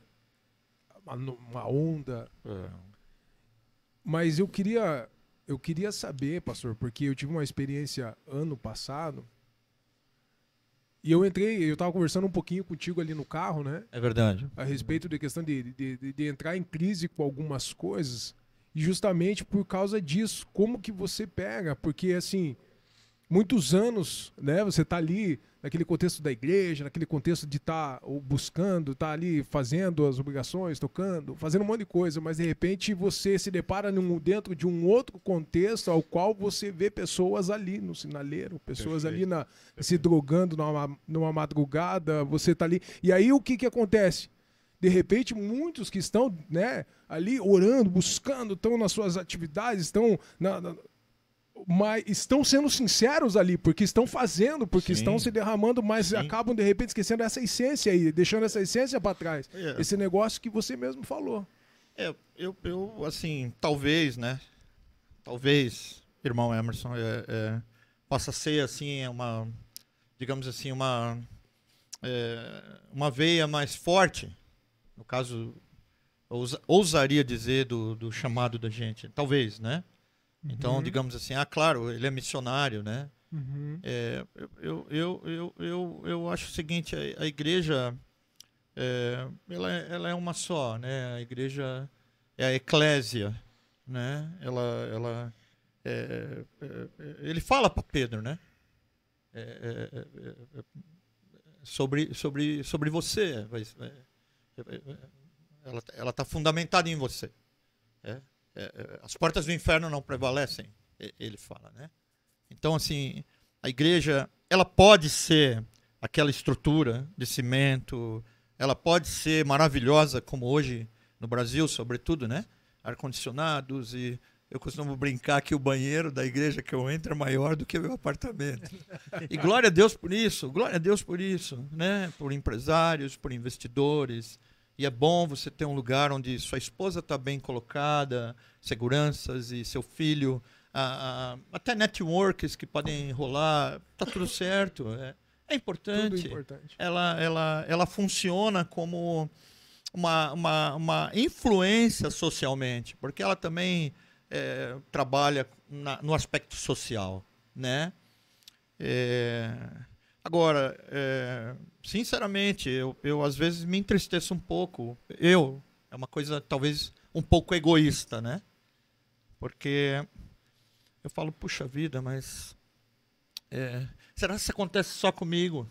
Uma, uma, onda. É. Mas eu queria, eu queria saber, pastor, porque eu tive uma experiência ano passado e eu entrei, eu estava conversando um pouquinho contigo ali no carro, né? É verdade. A respeito da questão de, de, de, de entrar em crise com algumas coisas. E justamente por causa disso, como que você pega? Porque, assim, muitos anos, né? Você está ali naquele contexto da igreja, naquele contexto de estar tá buscando, estar tá ali fazendo as obrigações, tocando, fazendo um monte de coisa, mas de repente você se depara num, dentro de um outro contexto ao qual você vê pessoas ali no sinaleiro, pessoas Perfeito. ali na, se drogando numa, numa madrugada, você está ali. E aí o que, que acontece? De repente, muitos que estão né, ali orando, buscando, estão nas suas atividades, estão na, na, mas estão sendo sinceros ali, porque estão fazendo, porque Sim. estão se derramando, mas Sim. acabam de repente esquecendo essa essência aí, deixando essa essência para trás. É. Esse negócio que você mesmo falou. É, eu, eu assim, talvez, né? Talvez, irmão Emerson, é, é, possa ser assim uma, digamos assim, uma é, uma veia mais forte. No caso, ousaria dizer do, do chamado da gente, talvez, né? Então, uhum. Então, digamos assim, ah, claro, ele é missionário, né? Uhum. É, eu, eu, eu, eu, eu acho o seguinte, a, a igreja, é, ela, ela é uma só, né? A igreja é a eclésia, né? Ela, ela, é, é, é ele fala para Pedro, né? É, sobre, sobre, sobre você, ela, ela está fundamentada em você. É? É, é, as portas do inferno não prevalecem, ele fala, né? Então, assim, a igreja, ela pode ser aquela estrutura de cimento, ela pode ser maravilhosa como hoje no Brasil, sobretudo, né? Ar-condicionados e eu costumo brincar que o banheiro da igreja que eu entro é maior do que o meu apartamento. E glória a Deus por isso, glória a Deus por isso, né? Por empresários, por investidores, e é bom você ter um lugar onde sua esposa está bem colocada, seguranças e seu filho, a, a, até networks que podem rolar, tá tudo certo. É, é importante. importante. Ela, ela, ela funciona como uma, uma, uma influência socialmente, porque ela também é, trabalha na, no aspecto social, né? É, Agora, é, sinceramente, eu, eu às vezes me entristeço um pouco. Eu, é uma coisa talvez um pouco egoísta, né? Porque eu falo, puxa vida, mas é, será que isso acontece só comigo?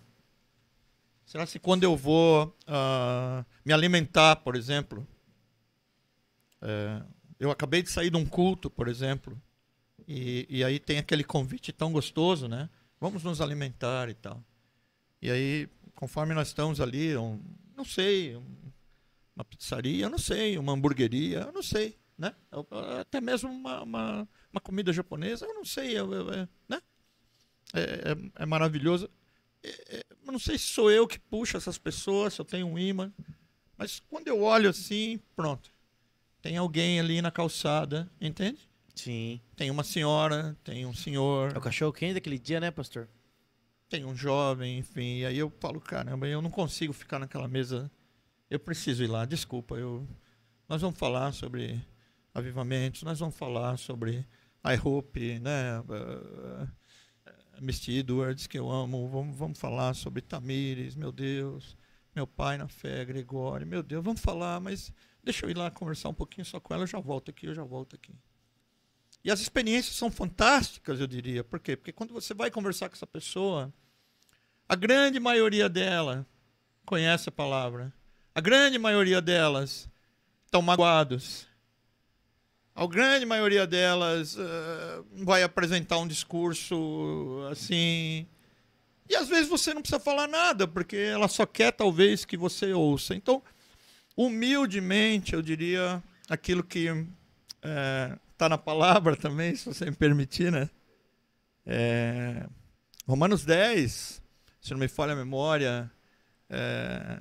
Será que quando eu vou uh, me alimentar, por exemplo, é, eu acabei de sair de um culto, por exemplo, e, e aí tem aquele convite tão gostoso, né? vamos nos alimentar e tal. E aí, conforme nós estamos ali, um, não sei, um, uma pizzaria, eu não sei, uma hamburgueria, eu não sei, né? Eu, até mesmo uma, uma, uma, comida japonesa, eu não sei, eu, eu, eu é, né? É, é, é maravilhoso. É, é, eu não sei se sou eu que puxo essas pessoas, se eu tenho um imã, mas quando eu olho assim, pronto, tem alguém ali na calçada, entende? Sim. Tem uma senhora, tem um senhor. É o cachorro quente daquele dia, né, pastor? Tem um jovem, enfim. E aí eu falo, caramba, eu não consigo ficar naquela mesa. Eu preciso ir lá, desculpa. Eu... Nós vamos falar sobre avivamentos, nós vamos falar sobre I Hope, né? Uh, Misty Edwards, que eu amo. Vamos, vamos falar sobre Tamires, meu Deus. Meu pai na fé, Gregório, meu Deus, vamos falar, mas deixa eu ir lá conversar um pouquinho só com ela, eu já volto aqui, eu já volto aqui. E as experiências são fantásticas, eu diria. Por quê? Porque quando você vai conversar com essa pessoa, a grande maioria dela conhece a palavra. A grande maioria delas estão magoados. A grande maioria delas uh, vai apresentar um discurso assim. E às vezes você não precisa falar nada, porque ela só quer talvez que você ouça. Então, humildemente, eu diria aquilo que eh, está na palavra também, se você me permitir, né? É, Romanos 10, se não me falha a memória, é,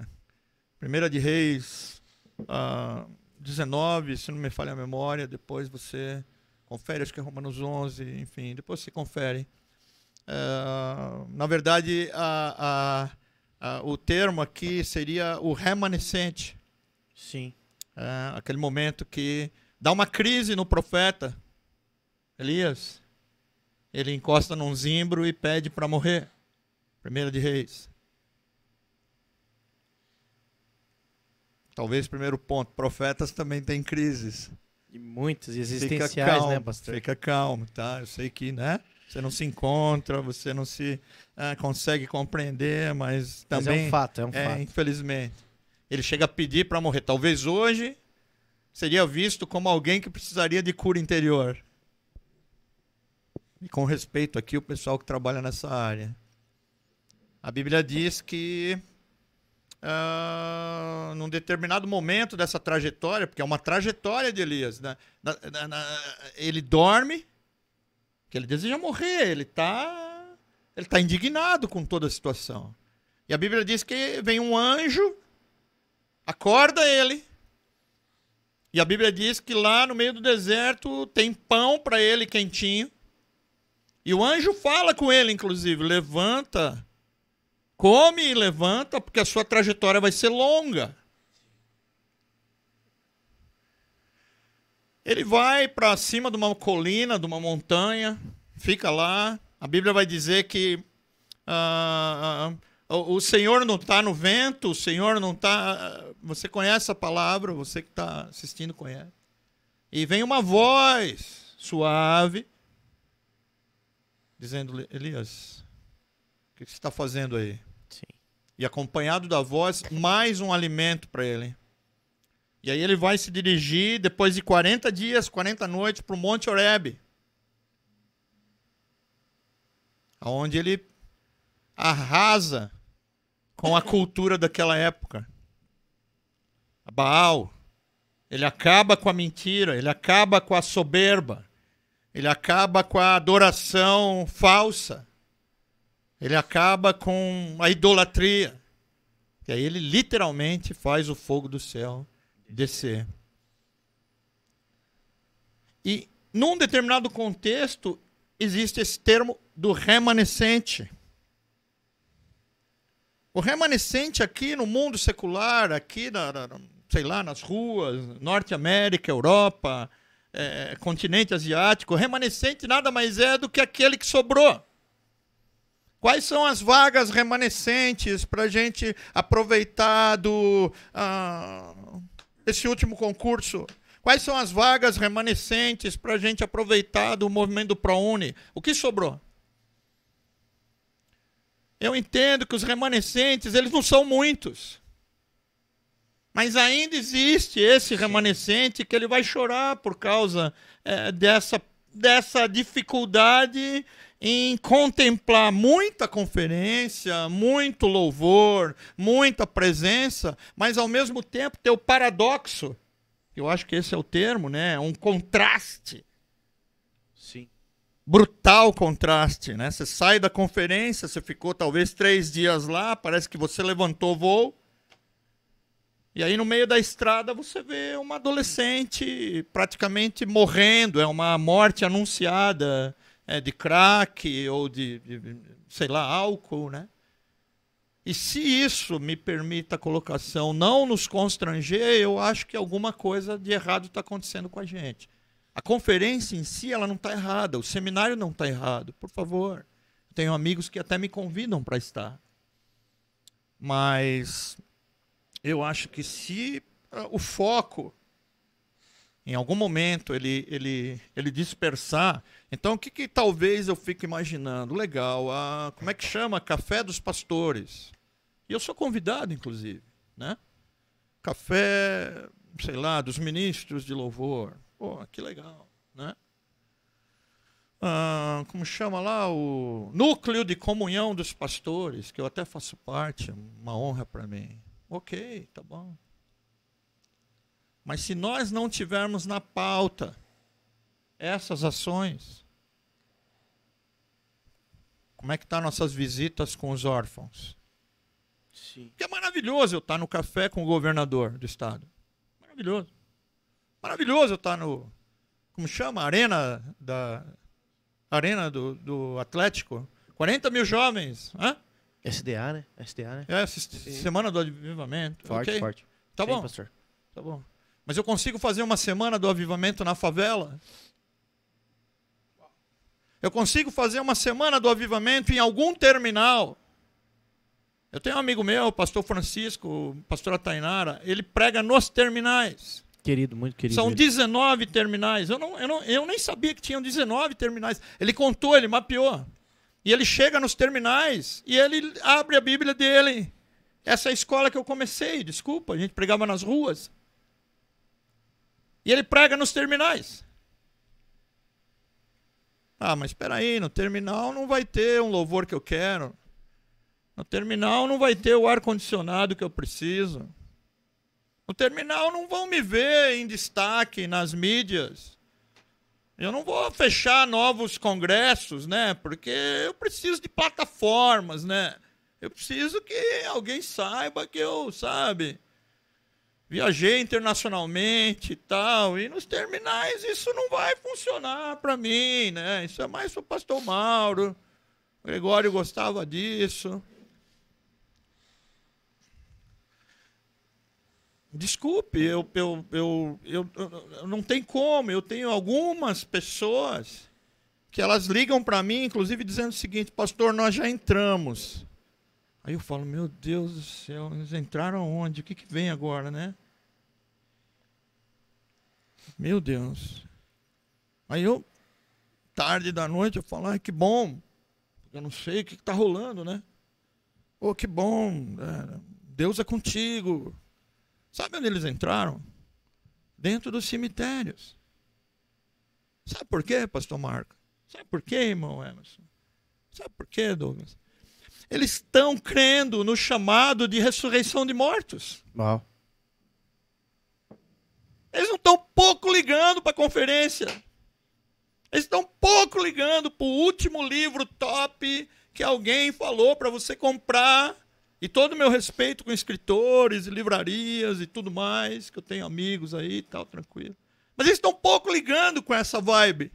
Primeira de Reis uh, ah, 19, se não me falha a memória, depois você confere, acho que é Romanos 11, enfim, depois você confere. Uh, na verdade, a, a, a, o termo aqui seria o remanescente. Sim. Uh, aquele momento que Dá uma crise no profeta Elias. Ele encosta num zimbro e pede para morrer. Primeira de Reis. Talvez primeiro ponto, profetas também têm crises. E muitas existenciais, fica né, calmo, né, pastor? Fica calmo, tá? Eu sei que, né? Você não se encontra, você não se ah, consegue compreender, mas também mas é um fato, é um é, fato. Infelizmente, ele chega a pedir para morrer. Talvez hoje seria visto como alguém que precisaria de cura interior. E com respeito aqui o pessoal que trabalha nessa área. A Bíblia diz que uh, num determinado momento dessa trajetória, porque é uma trajetória de Elias, né? na, na, na, ele dorme, que ele deseja morrer, ele está ele tá indignado com toda a situação. E a Bíblia diz que vem um anjo, acorda ele, e a Bíblia diz que lá no meio do deserto tem pão para ele quentinho. E o anjo fala com ele, inclusive: levanta, come e levanta, porque a sua trajetória vai ser longa. Ele vai para cima de uma colina, de uma montanha, fica lá. A Bíblia vai dizer que ah, ah, ah, o Senhor não está no vento, o Senhor não está. Você conhece a palavra, você que está assistindo conhece. E vem uma voz suave dizendo: Elias, o que você está fazendo aí? Sim. E acompanhado da voz, mais um alimento para ele. E aí ele vai se dirigir, depois de 40 dias, 40 noites, para o Monte Oreb. Onde ele arrasa com a cultura daquela época. A Baal, ele acaba com a mentira, ele acaba com a soberba, ele acaba com a adoração falsa, ele acaba com a idolatria. E aí ele literalmente faz o fogo do céu descer. E num determinado contexto existe esse termo do remanescente. O remanescente aqui no mundo secular, aqui na, na sei lá, nas ruas, Norte América, Europa, é, continente asiático, o remanescente nada mais é do que aquele que sobrou. Quais são as vagas remanescentes para a gente aproveitar do, ah, esse último concurso? Quais são as vagas remanescentes para a gente aproveitar do movimento do ProUni? O que sobrou? Eu entendo que os remanescentes, eles não são muitos. Mas ainda existe esse remanescente que ele vai chorar por causa é, dessa, dessa dificuldade em contemplar muita conferência, muito louvor, muita presença, mas ao mesmo tempo ter o paradoxo. Eu acho que esse é o termo, né? Um contraste brutal contraste, né? Você sai da conferência, você ficou talvez três dias lá, parece que você levantou voo. E aí no meio da estrada você vê uma adolescente praticamente morrendo, é uma morte anunciada é, de crack ou de, de, sei lá, álcool, né? E se isso me permita a colocação, não nos constranger, eu acho que alguma coisa de errado está acontecendo com a gente. A conferência em si, ela não está errada, o seminário não está errado, por favor. Tenho amigos que até me convidam para estar. Mas eu acho que se ah, o foco em algum momento ele, ele, ele dispersar. Então, o que, que talvez eu fique imaginando? Legal, a, como é que chama? Café dos Pastores. E eu sou convidado, inclusive. Né? Café, sei lá, dos ministros de louvor. Pô, que legal, né? Ah, como chama lá o núcleo de comunhão dos pastores, que eu até faço parte, uma honra para mim. Ok, tá bom. Mas se nós não tivermos na pauta essas ações, como é que estão tá nossas visitas com os órfãos? Sim. Que é maravilhoso eu estar tá no café com o governador do estado. Maravilhoso. Maravilhoso estar tá no. Como chama? Arena da. Arena do, do Atlético. 40 mil jovens. Hã? SDA, né? SDA, né? É, semana do avivamento. Forte, okay. forte. Tá Sim, bom. Pastor. Tá bom. Mas eu consigo fazer uma semana do avivamento na favela? Eu consigo fazer uma semana do avivamento em algum terminal? Eu tenho um amigo meu, pastor Francisco, pastora Tainara, ele prega nos terminais querido, muito querido. São 19 terminais. Eu, não, eu, não, eu nem sabia que tinham 19 terminais. Ele contou, ele mapeou. E ele chega nos terminais e ele abre a Bíblia dele. Essa é a escola que eu comecei, desculpa, a gente pregava nas ruas. E ele prega nos terminais. Ah, mas espera aí, no terminal não vai ter um louvor que eu quero. No terminal não vai ter o ar condicionado que eu preciso. No terminal não vão me ver em destaque nas mídias. Eu não vou fechar novos congressos, né? Porque eu preciso de plataformas, né? Eu preciso que alguém saiba que eu, sabe? Viajei internacionalmente e tal, e nos terminais isso não vai funcionar para mim, né? Isso é mais o pastor Mauro. O Gregório gostava disso. Desculpe, eu, eu, eu, eu, não tem como. Eu tenho algumas pessoas que elas ligam para mim, inclusive dizendo o seguinte: Pastor, nós já entramos. Aí eu falo: Meu Deus do céu, eles entraram onde? O que, que vem agora, né? Meu Deus. Aí eu, tarde da noite, eu falo: Que bom. Eu não sei o que está rolando, né? Ô, oh, que bom. É, Deus é contigo. Sabe onde eles entraram? Dentro dos cemitérios. Sabe por quê, pastor Marco? Sabe por quê, irmão Emerson? Sabe por quê, Douglas? Eles estão crendo no chamado de ressurreição de mortos. Uau. Eles não estão pouco ligando para a conferência. Eles estão pouco ligando para o último livro top que alguém falou para você comprar e todo o meu respeito com escritores e livrarias e tudo mais, que eu tenho amigos aí e tal, tranquilo. Mas eles estão pouco ligando com essa vibe.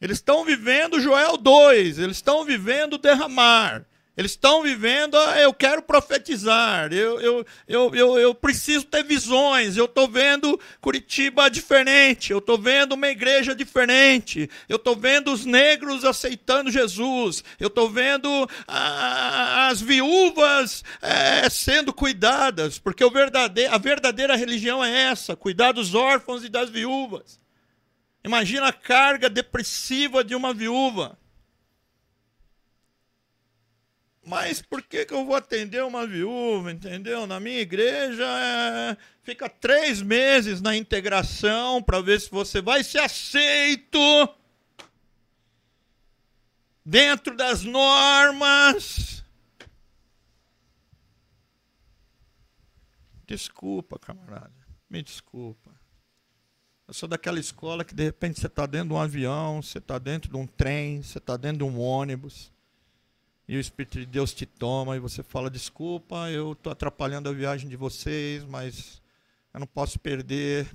Eles estão vivendo Joel 2, eles estão vivendo derramar. Eles estão vivendo, ah, eu quero profetizar, eu, eu, eu, eu, eu preciso ter visões, eu estou vendo Curitiba diferente, eu estou vendo uma igreja diferente, eu estou vendo os negros aceitando Jesus, eu estou vendo as viúvas é, sendo cuidadas, porque o a verdadeira religião é essa, cuidar dos órfãos e das viúvas. Imagina a carga depressiva de uma viúva mas por que, que eu vou atender uma viúva, entendeu? Na minha igreja, é... fica três meses na integração para ver se você vai ser aceito dentro das normas. Desculpa, camarada. Me desculpa. Eu sou daquela escola que de repente você está dentro de um avião, você está dentro de um trem, você está dentro de um ônibus e o Espírito de Deus te toma e você fala: desculpa, eu estou atrapalhando a viagem de vocês, mas eu não posso perder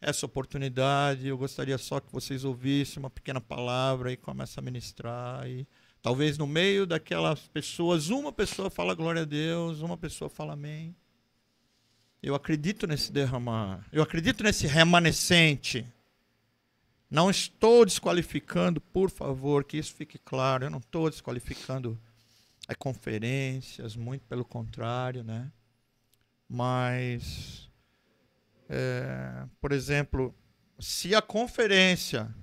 essa oportunidade. Eu gostaria só que vocês ouvissem uma pequena palavra e começa a ministrar. E talvez no meio daquelas pessoas, uma pessoa fala glória a Deus, uma pessoa fala amém. Eu acredito nesse derramar, eu acredito nesse remanescente. Não estou desqualificando, por favor, que isso fique claro. Eu não estou desqualificando é conferências, muito pelo contrário, né? Mas, é, por exemplo, se a conferência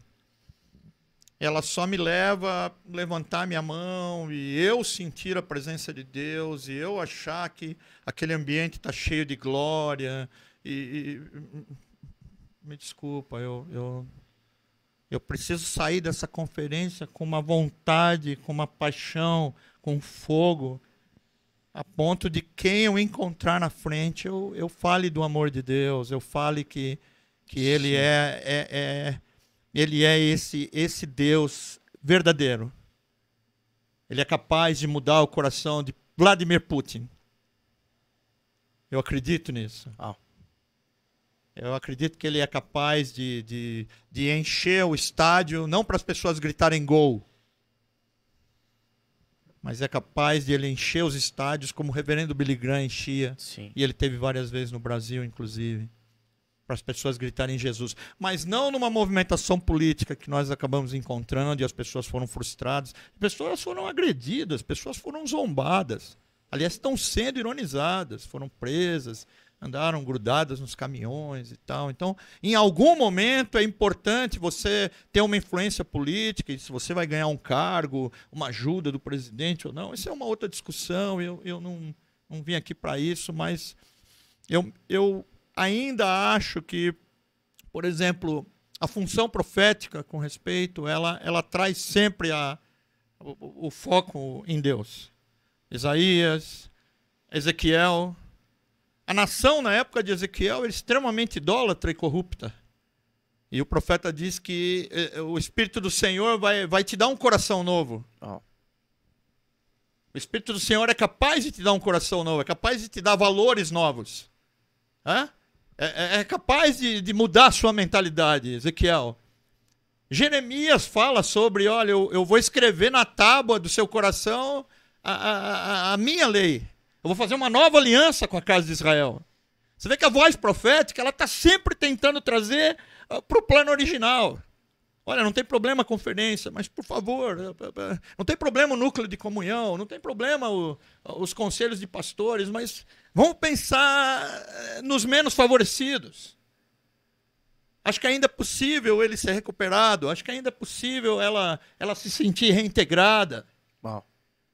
ela só me leva a levantar minha mão e eu sentir a presença de Deus e eu achar que aquele ambiente está cheio de glória e, e me desculpa, eu, eu eu preciso sair dessa conferência com uma vontade, com uma paixão, com fogo, a ponto de quem eu encontrar na frente, eu, eu fale do amor de Deus, eu fale que, que ele, é, é, é, ele é esse, esse Deus verdadeiro. Ele é capaz de mudar o coração de Vladimir Putin. Eu acredito nisso. Ah. Eu acredito que ele é capaz de, de, de encher o estádio, não para as pessoas gritarem gol, mas é capaz de ele encher os estádios como o reverendo Billy Graham enchia. Sim. E ele teve várias vezes no Brasil, inclusive, para as pessoas gritarem Jesus. Mas não numa movimentação política que nós acabamos encontrando e as pessoas foram frustradas. As pessoas foram agredidas, as pessoas foram zombadas. Aliás, estão sendo ironizadas, foram presas, andaram grudadas nos caminhões e tal. Então, em algum momento é importante você ter uma influência política, e se você vai ganhar um cargo, uma ajuda do presidente ou não, isso é uma outra discussão. Eu, eu não, não vim aqui para isso, mas eu, eu ainda acho que, por exemplo, a função profética, com respeito, ela, ela traz sempre a, o, o foco em Deus. Isaías, Ezequiel, a nação, na época de Ezequiel, era extremamente idólatra e corrupta. E o profeta diz que eh, eh, o Espírito do Senhor vai, vai te dar um coração novo. Oh. O Espírito do Senhor é capaz de te dar um coração novo, é capaz de te dar valores novos. É, é, é capaz de, de mudar a sua mentalidade, Ezequiel. Jeremias fala sobre: olha, eu, eu vou escrever na tábua do seu coração a, a, a minha lei. Eu vou fazer uma nova aliança com a casa de Israel. Você vê que a voz profética ela está sempre tentando trazer uh, ah, para o plano original. Olha, não tem problema a conferência, mas por favor, eh, eh, eh, não tem problema o núcleo de comunhão, não tem problema o, ah, os conselhos de pastores, mas vamos pensar nos menos favorecidos. Acho que ainda é possível ele ser recuperado, acho que ainda é possível ela, ela se sentir reintegrada. Bom.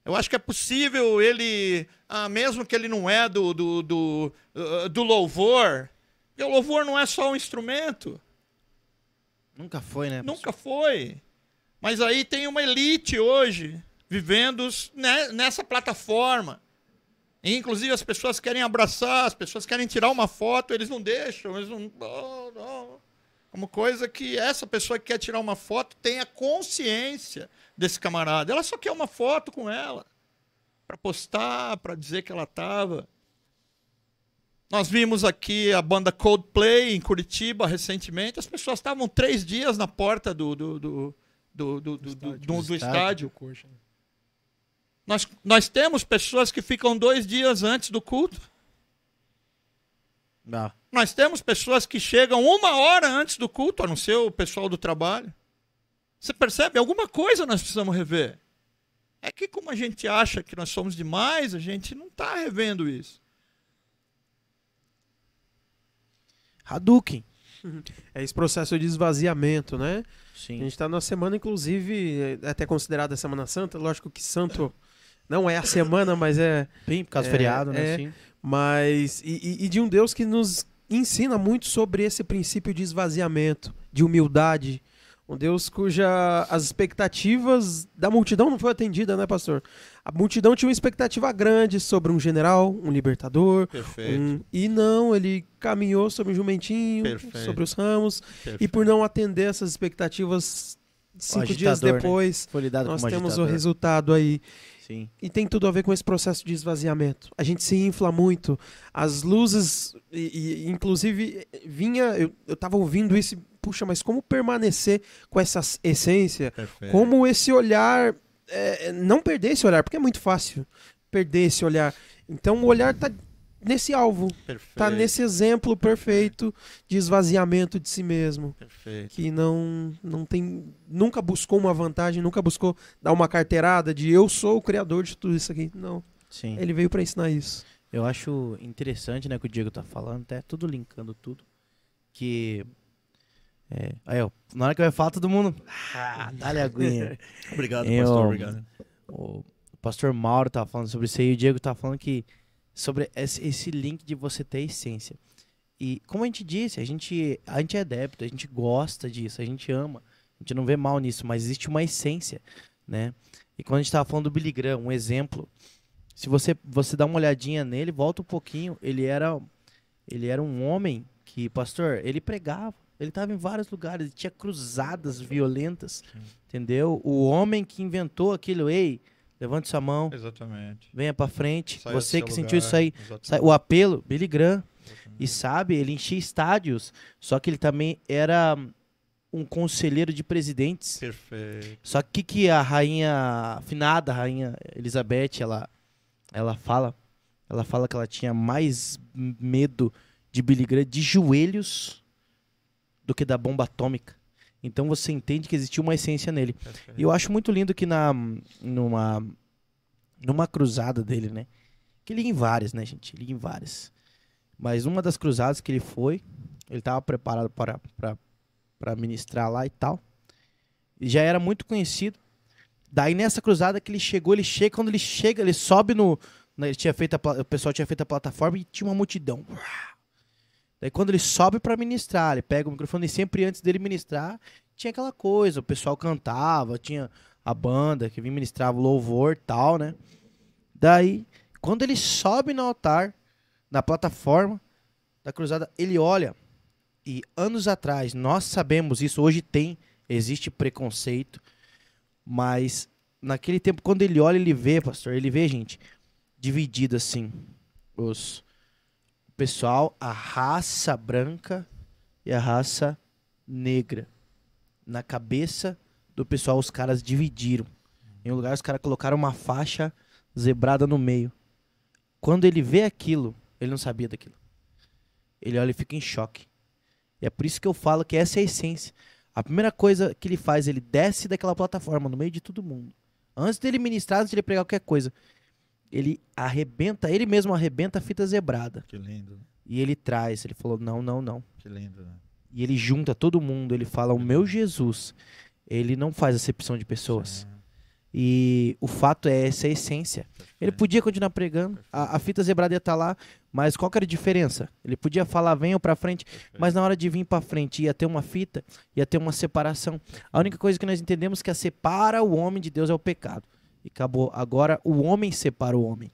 Eu acho que é possível ele, ah, mesmo que ele não é do, do, do, ah, do louvor, e o louvor não é só um instrumento. Nunca foi, né? Nunca foi. Mas aí tem uma elite hoje vivendo né, nessa plataforma. E, inclusive as pessoas querem abraçar, as pessoas querem tirar uma foto, eles não deixam, eles não. Oh, não. Uma coisa que essa pessoa que quer tirar uma foto tenha consciência desse camarada. Ela só quer uma foto com ela para postar, para dizer que ela estava. Nós vimos aqui a banda Coldplay em Curitiba recentemente. As pessoas estavam três dias na porta do, do, do, do, do, do, do, do, do estádio. Né? Nós, nós temos pessoas que ficam dois dias antes do culto. Não. Nós temos pessoas que chegam uma hora antes do culto, a não ser o pessoal do trabalho. Você percebe? Alguma coisa nós precisamos rever. É que, como a gente acha que nós somos demais, a gente não está revendo isso. Hadouken. Uhum. É esse processo de esvaziamento, né? Sim. A gente está na semana, inclusive, é até considerada a Semana Santa. Lógico que santo não é a semana, mas é. Sim, por causa é, do feriado, né? É, é. Mas. E, e, de um Deus que nos ensina muito sobre esse princípio de esvaziamento, de humildade. Um Deus cuja as expectativas da multidão não foi atendida, né, pastor? A multidão tinha uma expectativa grande sobre um general, um libertador. Perfeito. Um, e não, ele caminhou sobre o jumentinho, Perfeito. sobre os ramos. Perfeito. E por não atender essas expectativas, cinco agitador, dias né? depois, né? nós temos agitador. o resultado aí. Sim. E tem tudo a ver com esse processo de esvaziamento. A gente se infla muito. As luzes, e, e inclusive, vinha. Eu, eu tava ouvindo isso. Puxa, mas como permanecer com essa essência? Perfeito. Como esse olhar. É, não perder esse olhar, porque é muito fácil perder esse olhar. Então o olhar tá nesse alvo. Tá perfeito. Tá nesse exemplo perfeito de esvaziamento de si mesmo. Perfeito. Que não não tem nunca buscou uma vantagem, nunca buscou dar uma carteirada de eu sou o criador de tudo isso aqui. Não. Sim. Ele veio para ensinar isso. Eu acho interessante, né, que o Diego tá falando, até tudo linkando tudo, que é, aí, ó, na hora que vai falar todo mundo, ah, dá-lhe aguinha. obrigado, eu, pastor, obrigado. O, pastor Mauro tá falando sobre isso aí, e o Diego tá falando que sobre esse link de você ter essência. E como a gente disse, a gente, a gente é adepto, a gente gosta disso, a gente ama, a gente não vê mal nisso, mas existe uma essência, né? E quando a gente estava falando do Billy Graham, um exemplo, se você você dá uma olhadinha nele, volta um pouquinho, ele era ele era um homem que, pastor, ele pregava, ele estava em vários lugares, ele tinha cruzadas violentas, entendeu? O homem que inventou aquilo, ei, Levante sua mão. Exatamente. Venha para frente. Saia Você que lugar. sentiu isso aí, o apelo, Billy Graham. Exatamente. E sabe, ele enchia estádios, só que ele também era um conselheiro de presidentes. Perfeito. Só que que a rainha finada, a rainha Elizabeth, ela ela fala, ela fala que ela tinha mais medo de Billy Graham de joelhos do que da bomba atômica. Então você entende que existia uma essência nele. E eu acho muito lindo que na numa numa cruzada dele, né? Que ele ia em várias, né, gente? Ele ia em várias. Mas uma das cruzadas que ele foi, ele estava preparado para para ministrar lá e tal. E já era muito conhecido. Daí nessa cruzada que ele chegou, ele chega, quando ele chega, ele sobe no, ele tinha feito a, o pessoal tinha feito a plataforma e tinha uma multidão. Uau! Daí quando ele sobe para ministrar, ele pega o microfone e sempre antes dele ministrar, tinha aquela coisa, o pessoal cantava, tinha a banda que vinha ministrava o louvor tal, né? Daí, quando ele sobe no altar, na plataforma da cruzada, ele olha e anos atrás, nós sabemos isso, hoje tem, existe preconceito, mas naquele tempo quando ele olha, ele vê, pastor, ele vê gente dividido assim, os pessoal, a raça branca e a raça negra. Na cabeça do pessoal, os caras dividiram. Em um lugar, os caras colocaram uma faixa zebrada no meio. Quando ele vê aquilo, ele não sabia daquilo. Ele olha e fica em choque. E é por isso que eu falo que essa é a essência. A primeira coisa que ele faz, ele desce daquela plataforma no meio de todo mundo. Antes dele ministrar, antes dele pregar qualquer coisa, ele arrebenta, ele mesmo arrebenta a fita zebrada. Que lindo. Né? E ele traz, ele falou: não, não, não. Que lindo, né? E ele junta todo mundo, ele fala: o meu Jesus, ele não faz acepção de pessoas. É. E o fato é essa é a essência. Perfeito. É ele podia continuar pregando, a, a, fita zebrada ia estar tá lá, mas qual que era a diferença? Ele podia falar, venham para frente, Perfeito. mas na hora de vir para frente ia ter uma fita, ia ter uma separação. A única coisa que nós entendemos é que a separa o homem de Deus é o pecado e acabou. Agora o homem separa o homem.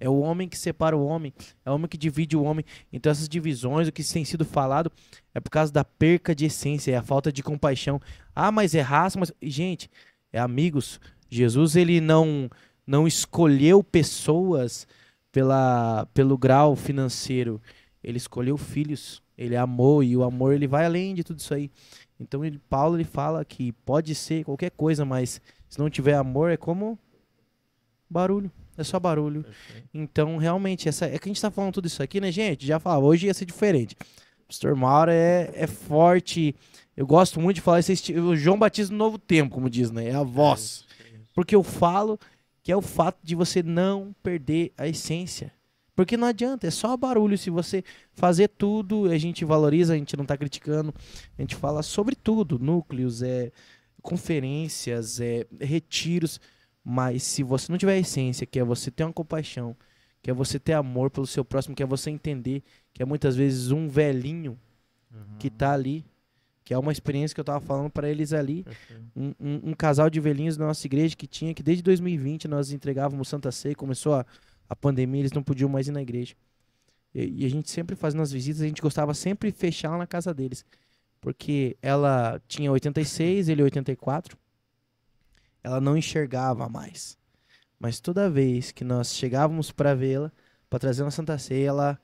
É o homem que separa o homem, é o homem que divide o homem. Então essas divisões, o que tem sido falado, é por causa da perca de essência, é a falta de compaixão. Ah, mas é raça, mas gente, é amigos. Jesus ele não não escolheu pessoas pela pelo grau financeiro. Ele escolheu filhos. Ele amou e o amor ele vai além de tudo isso aí. Então ele, Paulo ele fala que pode ser qualquer coisa, mas se não tiver amor é como Barulho. É só barulho. Perfeito. Então, realmente, essa, é que a gente tá falando tudo isso aqui, né, gente? Já falava, hoje ia ser diferente. O Pastor Mauro é, é forte. Eu gosto muito de falar esse o João Batista do Novo Tempo, como diz, né? É a voz. É, é Porque eu falo que é o fato de você não perder a essência. Porque não adianta, é só barulho. Se você fazer tudo, a gente valoriza, a gente não está criticando, a gente fala sobre tudo: núcleos, é, conferências, é, retiros. Mas se você não tiver a essência, que é você ter uma compaixão, que é você ter amor pelo seu próximo, que é você entender que é muitas vezes um velhinho uhum. que tá ali, que é uma experiência que eu tava falando para eles ali, um, um, um, casal de velhinhos da nossa igreja que tinha, que desde 2020 nós entregávamos Santa Ceia, começou a, a pandemia, eles não podiam mais ir na igreja. E, e a gente sempre fazendo as visitas, a gente gostava sempre fechar lá na casa deles, porque ela tinha 86, ele 84, ela não enxergava mais. Mas toda vez que nós chegávamos para vê-la, para trazer uma Santa Ceia, ela,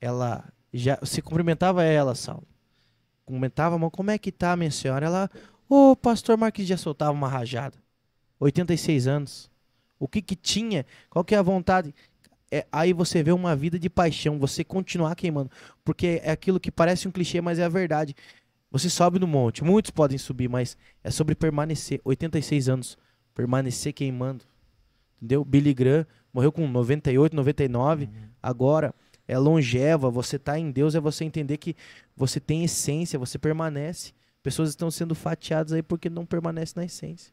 ela já se cumprimentava ela, Saulo. Cumprimentava, mas como é que tá, minha senhora? Ela, ô oh, pastor Marques já soltava uma rajada. 86 anos. O que que tinha? Qual que é a vontade? É, aí você vê uma vida de paixão, você continuar queimando. Porque é aquilo que parece um clichê, mas é a verdade. Você sobe no monte, muitos podem subir, mas é sobre permanecer. 86 anos, permanecer queimando. Entendeu? Billy Graham morreu com 98, 99. Uhum. Agora é longeva, você tá em Deus, é você entender que você tem essência, você permanece. Pessoas estão sendo fatiadas aí porque não permanece na essência.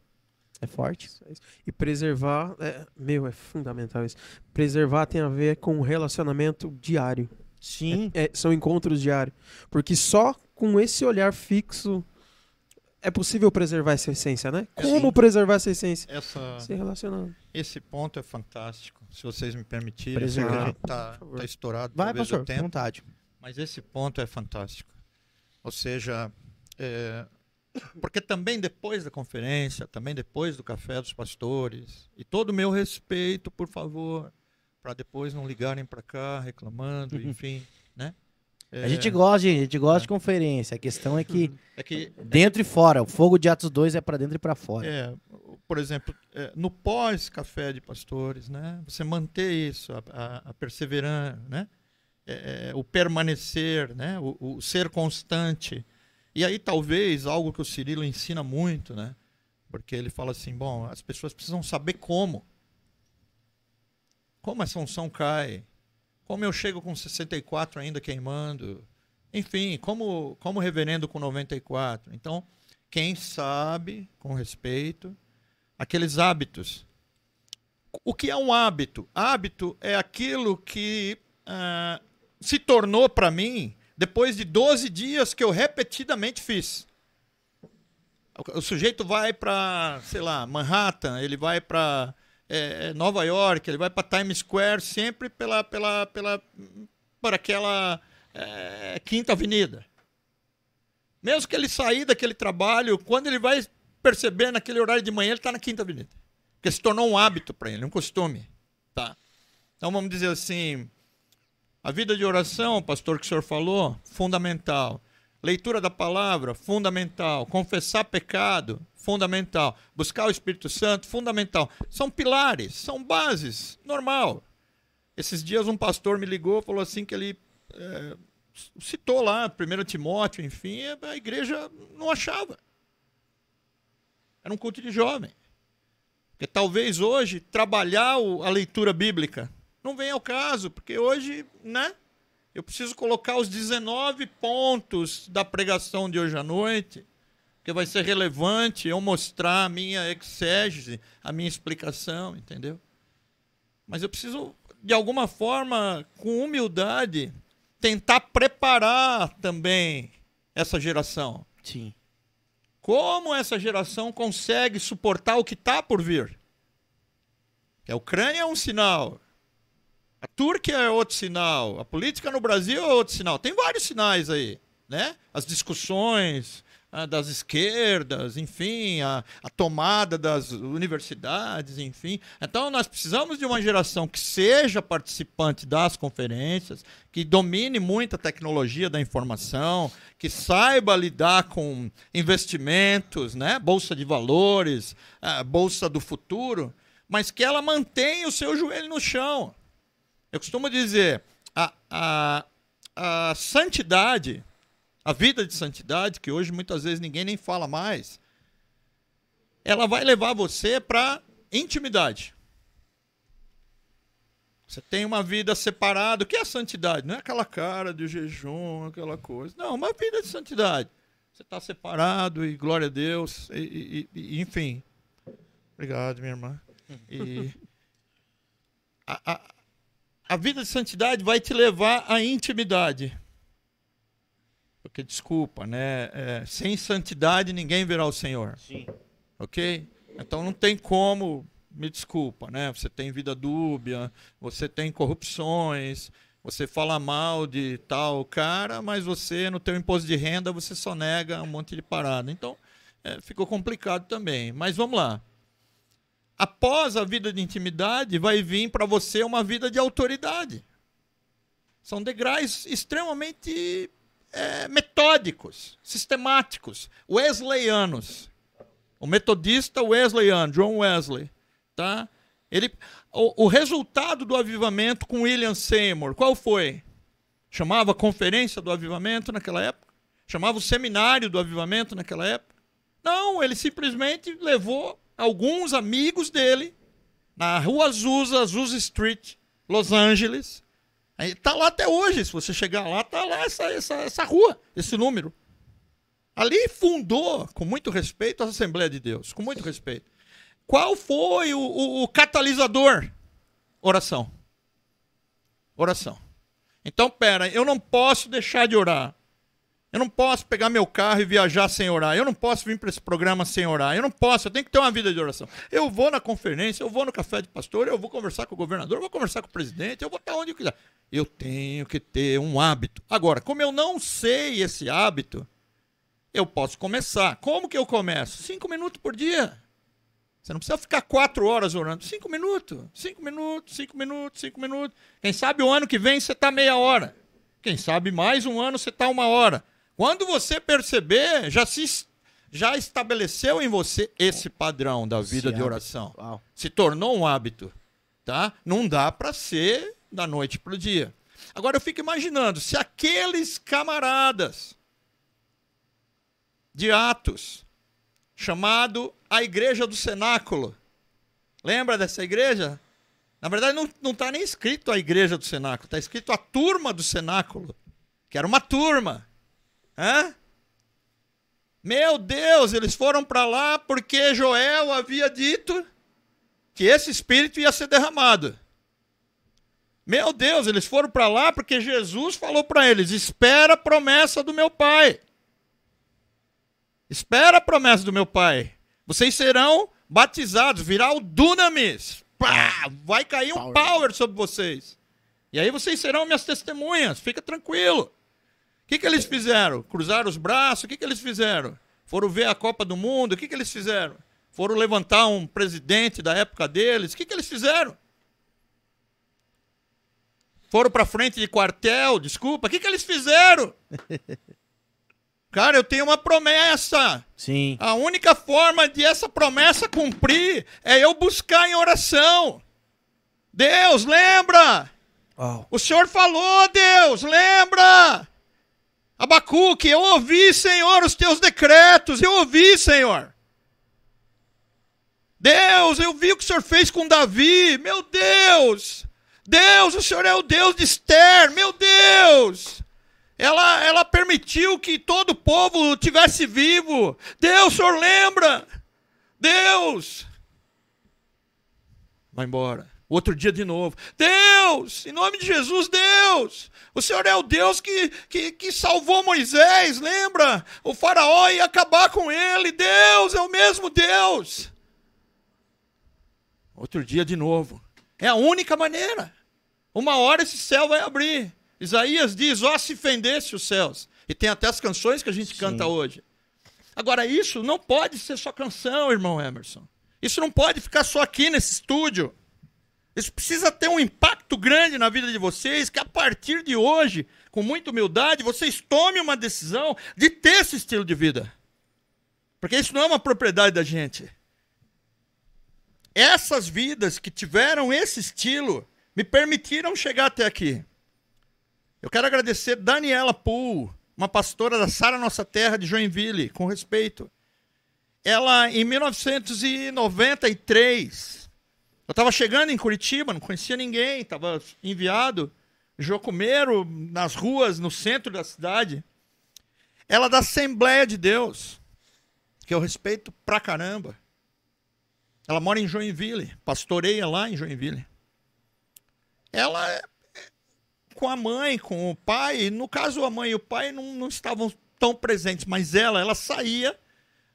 É forte. Isso, é isso. E preservar, é, meu, é fundamental isso. Preservar tem a ver com relacionamento diário. Sim. É, é, são encontros diários. Porque só com esse olhar fixo, é possível preservar essa essência, né? É, Como sim. preservar essa essência? Essa, se relacionando. Esse ponto é fantástico. Se vocês me permitirem, está tá estourado. Vai, pastor, tempo, vontade. Mas esse ponto é fantástico. Ou seja, é, porque também depois da conferência, também depois do café dos pastores, e todo o meu respeito, por favor, para depois não ligarem para cá reclamando, uhum. enfim, né? É. A gente é. gosta, gente, a gente gosta é. de conferência. A questão é que, é que dentro e fora. O fogo de Atos 2 é para dentro e para fora. É, por exemplo, é, no pós-café de pastores, né? Você manter isso, a, a, a perseverança, né? É, o permanecer, né? O, o ser constante. E aí talvez algo que o Cirilo ensina muito, né? Porque ele fala assim, bom, as pessoas precisam saber como. Como essa unção cai? como eu chego com 64 ainda queimando. Enfim, como, como reverendo com 94. Então, quem sabe, com respeito, aqueles hábitos. O que é um hábito? Hábito é aquilo que uh, se tornou para mim depois de 12 dias que eu repetidamente fiz. O, o sujeito vai para, sei lá, Manhattan, ele vai para é, é, Nova York, ele vai para Times Square sempre pela, pela, pela por aquela é, Quinta Avenida. Mesmo que ele sair daquele trabalho, quando ele vai perceber naquele horário de manhã, ele está na Quinta Avenida. Porque se tornou um hábito para ele, um costume. Tá? Então vamos dizer assim: a vida de oração, pastor, que o senhor falou, fundamental. Leitura da palavra, fundamental. Confessar pecado, fundamental. Buscar o Espírito Santo, fundamental. São pilares, são bases, normal. Esses dias um pastor me ligou, falou assim que ele é, citou lá 1 Timóteo, enfim, a igreja não achava. Era um culto de jovem. Porque talvez hoje trabalhar a leitura bíblica não venha ao caso, porque hoje, né? Eu preciso colocar os 19 pontos da pregação de hoje à noite porque vai ser relevante eu mostrar a minha exégese, a minha explicação, entendeu? Mas eu preciso, de alguma forma, com humildade, tentar preparar também essa geração. Sim. Como essa geração consegue suportar o que está por vir? A Ucrânia é um sinal. A Turquia é outro sinal. A política no Brasil é outro sinal. Tem vários sinais aí, né? As discussões, das esquerdas, enfim, a, a, tomada das universidades, enfim. Então, nós precisamos de uma geração que seja participante das conferências, que domine muito a tecnologia da informação, que saiba lidar com investimentos, né? bolsa de valores, bolsa do futuro, mas que ela mantenha o seu joelho no chão. Eu costumo dizer, a, a, a santidade a vida de santidade, que hoje muitas vezes ninguém nem fala mais, ela vai levar você para intimidade. Você tem uma vida separada. O que é santidade? Não é aquela cara de jejum, aquela coisa. Não, uma vida de santidade. Você está separado e glória a Deus. E, e, e enfim. Obrigado, minha irmã. E a, a, a vida de santidade vai te levar à intimidade. Porque, desculpa, né? É, sem santidade ninguém verá o Senhor. Sim. Ok? Então não tem como, me desculpa, né? Você tem vida dúbia, você tem corrupções, você fala mal de tal cara, mas você, no teu imposto de renda, você só nega um monte de parada. Então, é, ficou complicado também. Mas vamos lá. Após a vida de intimidade, vai vir para você uma vida de autoridade. São degraus extremamente é, metódicos, sistemáticos, wesleyanos. O metodista wesleyano, John Wesley, tá? Ele, o, o resultado do avivamento com William Seymour, qual foi? Chamava conferência do avivamento naquela época? Chamava o seminário do avivamento naquela época? Não, ele simplesmente levou alguns amigos dele na Rua Azusa, Azusa Street, Los Angeles, Está tá lá até hoje. Se você chegar lá, tá lá essa, essa, essa rua, esse número. Ali fundou, com muito respeito, a Assembleia de Deus, com muito respeito. Qual foi o, o, o catalisador? Oração. Oração. Então, pera, eu não posso deixar de orar. Eu não posso pegar meu carro e viajar sem orar. Eu não posso vir para esse programa sem orar. Eu não posso, eu tenho que ter uma vida de oração. Eu vou na conferência, eu vou no café de pastor, eu vou conversar com o governador, eu vou conversar com o presidente, eu vou estar onde eu quiser. Eu tenho que ter um hábito. Agora, como eu não sei esse hábito, eu posso começar. Como que eu começo? Cinco minutos por dia. Você não precisa ficar quatro horas orando. Cinco minutos, cinco minutos, cinco minutos, cinco minutos. Quem sabe o ano que vem você está meia hora. Quem sabe mais um ano você está uma hora. Quando você perceber, já se já estabeleceu em você esse padrão da vida esse de oração. Se tornou um hábito, tá? Não dá para ser da noite pro dia. Agora eu fico imaginando se aqueles camaradas de Atos chamado a igreja do cenáculo. Lembra dessa igreja? Na verdade não está nem escrito a igreja do cenáculo, está escrito a turma do cenáculo, que era uma turma Hã? Meu Deus, eles foram para lá porque Joel havia dito que esse espírito ia ser derramado. Meu Deus, eles foram para lá porque Jesus falou para eles: espera a promessa do meu Pai. Espera a promessa do meu Pai. Vocês serão batizados, virá o Dunamis. Pá, vai cair um power. power sobre vocês. E aí vocês serão minhas testemunhas, fica tranquilo. O que, que eles fizeram? Cruzaram os braços? O que, que eles fizeram? Foram ver a Copa do Mundo? O que, que eles fizeram? Foram levantar um presidente da época deles? O que, que eles fizeram? Foram para frente de quartel? Desculpa, o que, que eles fizeram? Cara, eu tenho uma promessa. Sim. A única forma de essa promessa cumprir é eu buscar em oração. Deus, lembra! Oh. O Senhor falou, Deus, lembra! Abacuque, eu ouvi, Senhor, os teus decretos, eu ouvi, Senhor. Deus, eu vi o que o Senhor fez com Davi, meu Deus. Deus, o Senhor é o Deus de Esther, meu Deus. Ela, ela permitiu que todo o povo tivesse vivo. Deus, o Senhor lembra. Deus. Vai embora. Outro dia de novo. Deus, em nome de Jesus, Deus! O Senhor é o Deus que, que, que salvou Moisés, lembra? O faraó ia acabar com ele. Deus é o mesmo Deus. Outro dia de novo. É a única maneira. Uma hora esse céu vai abrir. Isaías diz: ó, oh, se fendesse os céus. E tem até as canções que a gente Sim. canta hoje. Agora, isso não pode ser só canção, irmão Emerson. Isso não pode ficar só aqui nesse estúdio. Isso precisa ter um impacto grande na vida de vocês, que a partir de hoje, com muita humildade, vocês tomem uma decisão de ter esse estilo de vida. Porque isso não é uma propriedade da gente. Essas vidas que tiveram esse estilo me permitiram chegar até aqui. Eu quero agradecer Daniela Poole, uma pastora da Sara Nossa Terra de Joinville, com respeito. Ela, em 1993, eu estava chegando em Curitiba, não conhecia ninguém, estava enviado, jocumeiro nas ruas, no centro da cidade. Ela da Assembleia de Deus, que eu respeito pra caramba. Ela mora em Joinville, pastoreia lá em Joinville. Ela é, é com a mãe, com o pai, no caso a mãe e o pai não, não estavam tão presentes, mas ela, ela saía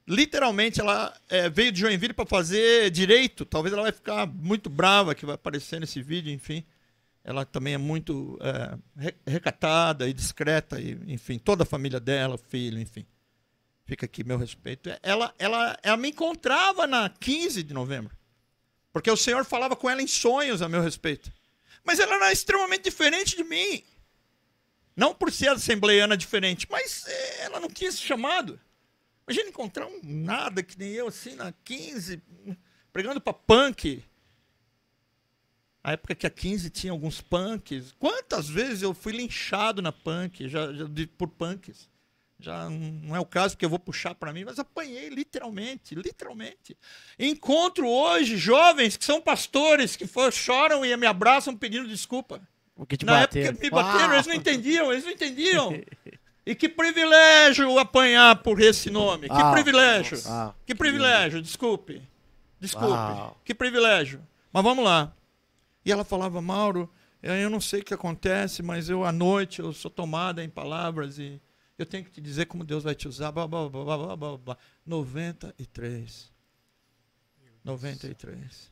literalmente ela é, veio de Joinville para fazer direito. Talvez ela vai ficar muito brava que vai aparecer nesse vídeo, enfim. Ela também é muito é, recatada e discreta, e, enfim, toda a família dela, filho, enfim. Fica aqui meu respeito. É, ela, ela, ela me encontrava na 15 de novembro, porque o Senhor falava com ela em sonhos a meu respeito. Mas ela era extremamente diferente de mim. Não por ser assembleiana diferente, mas é, ela não tinha esse chamado. Imagina encontrar um nada que nem eu, assim, na 15, pregando pra punk. A época que a 15 tinha alguns punks. Quantas vezes eu fui linchado na punk, já, já por punks? Já não é o caso porque eu vou puxar para mim, mas apanhei literalmente, literalmente. Encontro hoje jovens que são pastores que for, choram e me abraçam pedindo desculpa. Na bateram. época me bateram, Uau. eles não entendiam, eles não entendiam. E que privilégio apanhar por esse nome. Que ah, privilégio. Ah, que privilégio, desculpe. Desculpe. Ah. Que privilégio. Mas vamos lá. E ela falava, Mauro, eh, eu não sei o que acontece, mas eu à noite eu sou tomada em palavras e eu tenho que te dizer como Deus vai te usar. Blá, blá, blá, blá, blá, blá. 93. 93.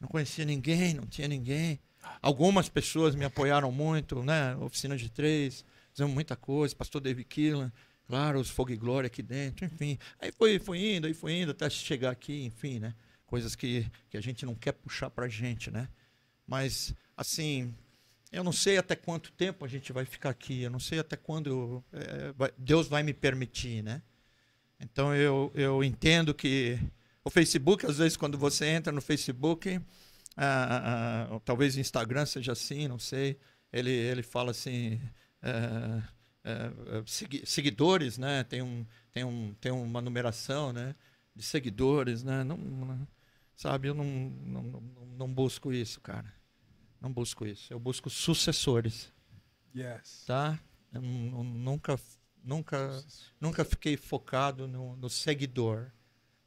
Não conhecia ninguém, não tinha ninguém. Algumas pessoas me apoiaram muito, né? Oficina de três fizemos muita coisa, pastor David Killan, claro, os Fogo e Glória aqui dentro, enfim. Aí foi, foi indo, aí foi indo, até chegar aqui, enfim, né? Coisas que, que a gente não quer puxar pra gente, né? Mas, assim, eu não sei até quanto tempo a gente vai ficar aqui, eu não sei até quando eu, é, vai, Deus vai me permitir, né? Então eu, eu entendo que o Facebook, às vezes, quando você entra no Facebook, ah, ah, ah talvez o Instagram seja assim, não sei, ele, ele fala assim: eh, eh, eh, seguidores, né? Tem, um, tem, um, tem uma numeração, né? De seguidores, né? Não, sabe, eu não, não, não, não busco isso, cara. Não busco isso. Eu busco sucessores. Yes. Tá? Eu, nunca, nunca, nunca fiquei focado no, no seguidor.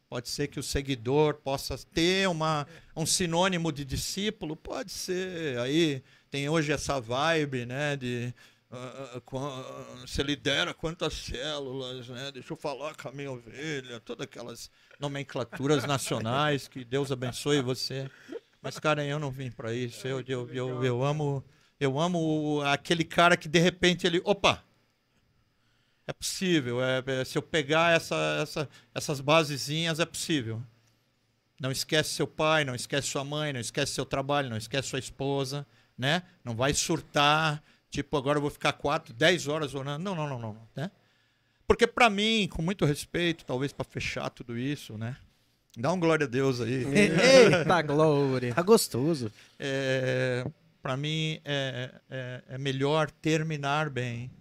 Pode ser que o seguidor possa ter uma, um sinônimo de discípulo, pode ser. Aí tem hoje essa vibe, né, de se ah, ah, ah, lidera quantas células, né? Deixa eu falar com a minha ovelha, todas aquelas nomenclaturas nacionais, que Deus abençoe você. Mas, cara, eu não vim para isso. Eu, eu, eu, eu, amo eu amo aquele cara que de repente ele. Opa! É possível. É, é, se eu pegar essa, essa, essas basezinhas, é possível. Não esquece seu pai, não esquece sua mãe, não esquece seu trabalho, não esquece sua esposa, né? Não vai surtar Tipo, agora eu vou ficar quatro, dez horas orando. Não, não, não, não. não né? Porque para mim, com muito respeito, talvez para fechar tudo isso, né? Dá um glória a Deus aí. Eita glória. Tá gostoso. É, para mim é, é, é, melhor terminar bem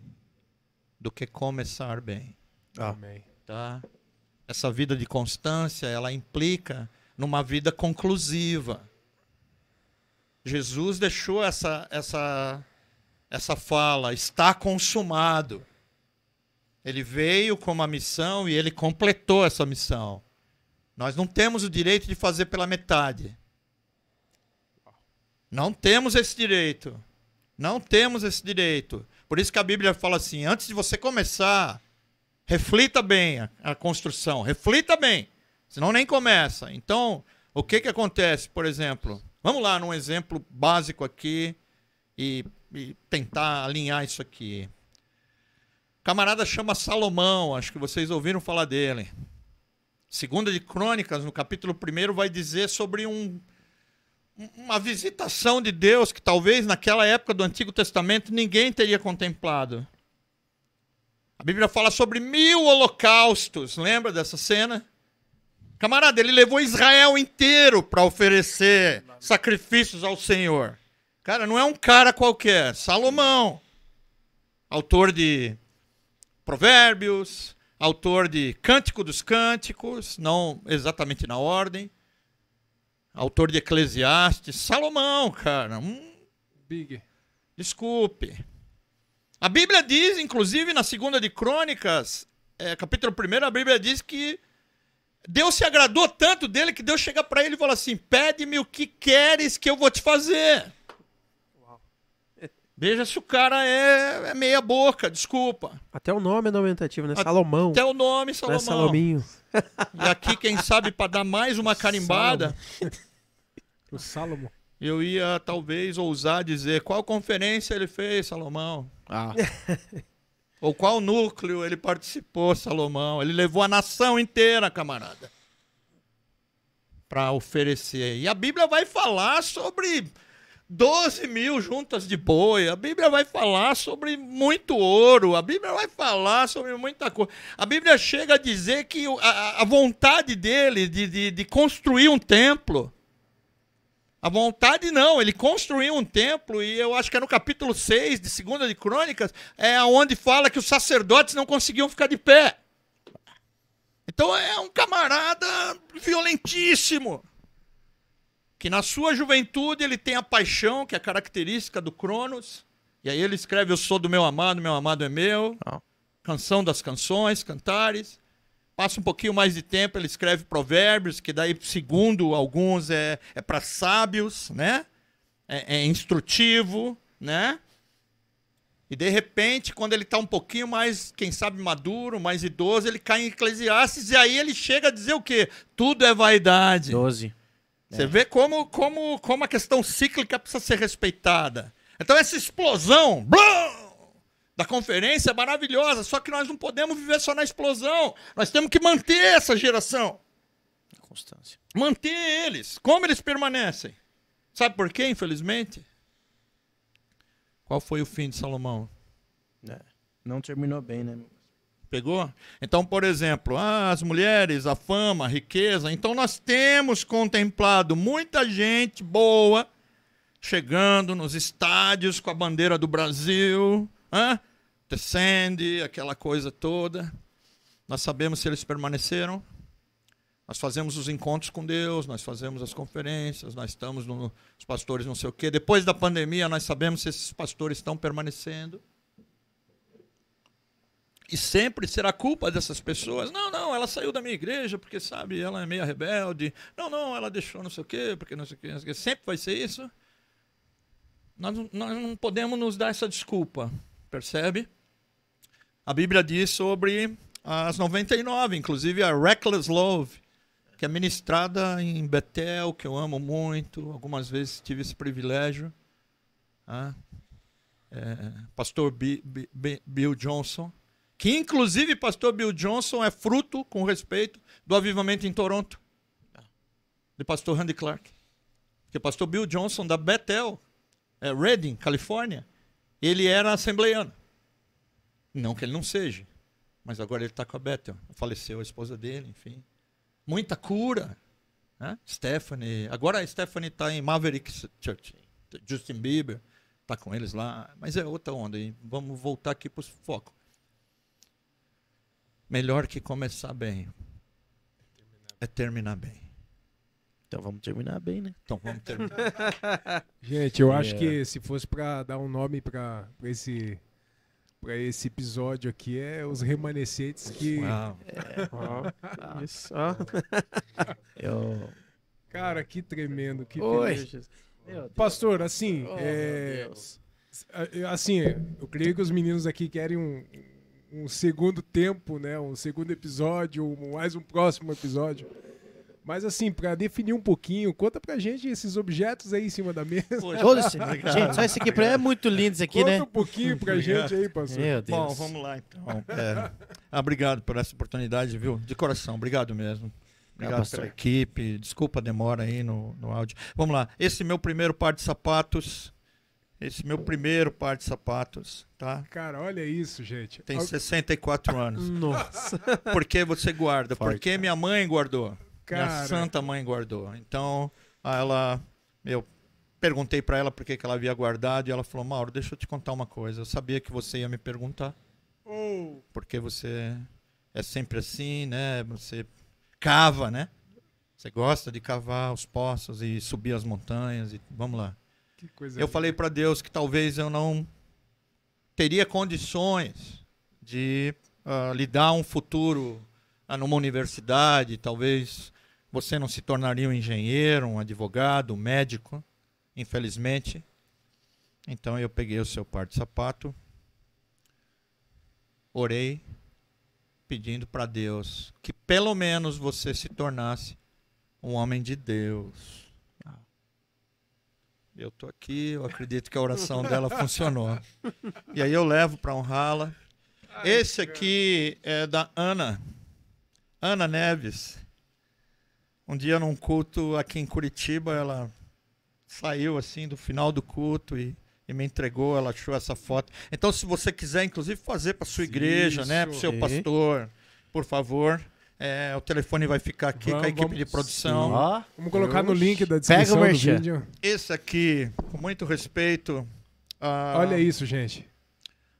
do que começar bem. Ah. Amém. Tá? Essa vida de constância, ela implica numa vida conclusiva. Jesus deixou essa, essa essa fala, está consumado. Ele veio com uma missão e ele completou essa missão. Nós não temos o direito de fazer pela metade. Não temos esse direito. Não temos esse direito. Por isso que a Bíblia fala assim: antes de você começar, reflita bem a, a construção, reflita bem, senão nem começa. Então, o que, que acontece, por exemplo? Vamos lá num exemplo básico aqui e e tentar alinhar isso aqui. O camarada chama Salomão, acho que vocês ouviram falar dele. Segunda de Crônicas, no capítulo 1, vai dizer sobre um, uma visitação de Deus que talvez naquela época do Antigo Testamento ninguém teria contemplado. A Bíblia fala sobre mil holocaustos, lembra dessa cena? Camarada, ele levou Israel inteiro para oferecer sacrifícios ao Senhor. Cara, não é um cara qualquer. Salomão, autor de Provérbios, autor de Cântico dos Cânticos, não exatamente na ordem, autor de Eclesiastes. Salomão, cara. Um... Big. Desculpe. A Bíblia diz, inclusive, na segunda de Crônicas, é, capítulo 1, a Bíblia diz que Deus se agradou tanto dele que Deus chega para ele e fala assim: pede-me o que queres que eu vou te fazer. Veja se o cara é, é meia boca, desculpa. Até o nome é nomentativo, né? A, Salomão. Até o nome, Salomão. É Não é Salominho. E aqui, quem sabe, para dar mais uma carimbada. O Salomão. Eu ia talvez ousar dizer qual conferência ele fez, Salomão. Ah. Ou qual núcleo ele participou, Salomão. Ele levou a nação inteira, camarada, para oferecer. E a Bíblia vai falar sobre 12 mil juntas de boi. A Bíblia vai falar sobre muito ouro. A Bíblia vai falar sobre muita coisa. A Bíblia chega a dizer que a, a vontade dele de, de, de, construir um templo. A vontade não, ele construiu um templo, e eu acho que é no capítulo 6 de 2 de Crônicas, é onde fala que os sacerdotes não conseguiam ficar de pé. Então é um camarada violentíssimo que na sua juventude ele tem a paixão, que é característica do Cronos, e aí ele escreve Eu sou do meu amado, meu amado é meu, ah. canção das canções, cantares. Passa um pouquinho mais de tempo, ele escreve provérbios, que daí, segundo alguns, é, é para sábios, né? É, é, instrutivo, né? E de repente, quando ele está um pouquinho mais, quem sabe, maduro, mais idoso, ele cai em Eclesiastes e aí ele chega a dizer o quê? Tudo é vaidade. 12. Você vê como, como, como a questão cíclica precisa ser respeitada. Então, essa explosão blum, da conferência é maravilhosa, só que nós não podemos viver só na explosão. Nós temos que manter essa geração. Constância. Manter eles. Como eles permanecem? Sabe por quê, infelizmente? Qual foi o fim de Salomão? É. Não terminou bem, né? Pegou? Então, por exemplo, ah, as mulheres, a fama, a riqueza. Então, nós temos contemplado muita gente boa chegando nos estádios com a bandeira do Brasil, descende, aquela coisa toda. Nós sabemos se eles permaneceram. Nós fazemos os encontros com Deus, nós fazemos as conferências, nós estamos no, os pastores não sei o quê. Depois da pandemia, nós sabemos se esses pastores estão permanecendo e sempre será culpa dessas pessoas. Não, não, ela saiu da minha igreja porque, sabe, ela é meia rebelde. Não, não, ela deixou não sei o quê, porque não sei o quê. Não sei o quê. Sempre vai ser isso. Nós, nós não podemos nos dar essa desculpa, percebe? A Bíblia diz sobre as 99, inclusive a Reckless Love, que é ministrada em Betel, que eu amo muito. Algumas vezes tive esse privilégio. Ah, é, pastor B, B, B, Bill Johnson que inclusive pastor Bill Johnson é fruto, com respeito, do avivamento em Toronto, de pastor Randy Clark. Porque pastor Bill Johnson, da Bethel, é, Redding, Califórnia, ele era assembleiano. Não que ele não seja, mas agora ele está com a Bethel. Faleceu a esposa dele, enfim. Muita cura. Né? Stephanie, agora a Stephanie está em Maverick Church. Justin Bieber está com eles lá, mas é outra onda. Hein? Vamos voltar aqui para o foco melhor que começar bem é terminar bem. Então vamos terminar bem, né? Então vamos terminar. Gente, eu acho é. que se fosse para dar um nome para esse para esse episódio aqui é os remanescentes que Uau. É, isso, Eu... Cara, que tremendo, que Oi. Pastor, assim, oh, é... assim, eu creio que os meninos aqui querem um um segundo tempo, né? Um segundo episódio, um, mais um próximo episódio. Mas assim, para definir um pouquinho, conta pra gente esses objetos aí em cima da mesa. Todos, gente, só esse aqui é muito lindo aqui, conta né? Conta um pouquinho pra gente aí, pastor. Meu Deus. Bom, vamos lá então. Bom, é... Ah, obrigado por essa oportunidade, viu? De coração, obrigado mesmo. Obrigado ah, pela equipe. Desculpa a demora aí no, no áudio. Vamos lá. Esse meu primeiro par de sapatos esse meu primeiro par de sapatos, tá? Cara, olha isso, gente. Tem 64 anos. Nossa. Por que você guarda? Forte, Porque cara. minha mãe guardou. Cara. Minha santa mãe guardou. Então, ela, eu perguntei para ela por que, que ela havia guardado e ela falou: "Mauro, deixa eu te contar uma coisa. Eu sabia que você ia me perguntar. Oh. Porque você é sempre assim, né? Você cava, né? Você gosta de cavar os poços e subir as montanhas e vamos lá eu falei para Deus que talvez eu não teria condições de uh, ah, dar um futuro uh, numa universidade, talvez você não se tornaria um engenheiro, um advogado, um médico, infelizmente. Então eu peguei o seu par de sapato, orei, pedindo para Deus que pelo menos você se tornasse um homem de Deus eu tô aqui, eu acredito que a oração dela funcionou. E aí eu levo para honrá-la. Esse aqui é da Ana, Ana Neves. Um dia num culto aqui em Curitiba, ela saiu assim do final do culto e, e me entregou, ela achou essa foto. Então, se você quiser, inclusive, fazer para sua igreja, Isso, né, para seu pastor, por favor. É, o telefone vai ficar aqui vamos, com a equipe vamos, de produção. Ó, vamos colocar Deus. no link da descrição Pega o do vídeo. Esse aqui, com muito respeito. Uh, Olha isso, gente.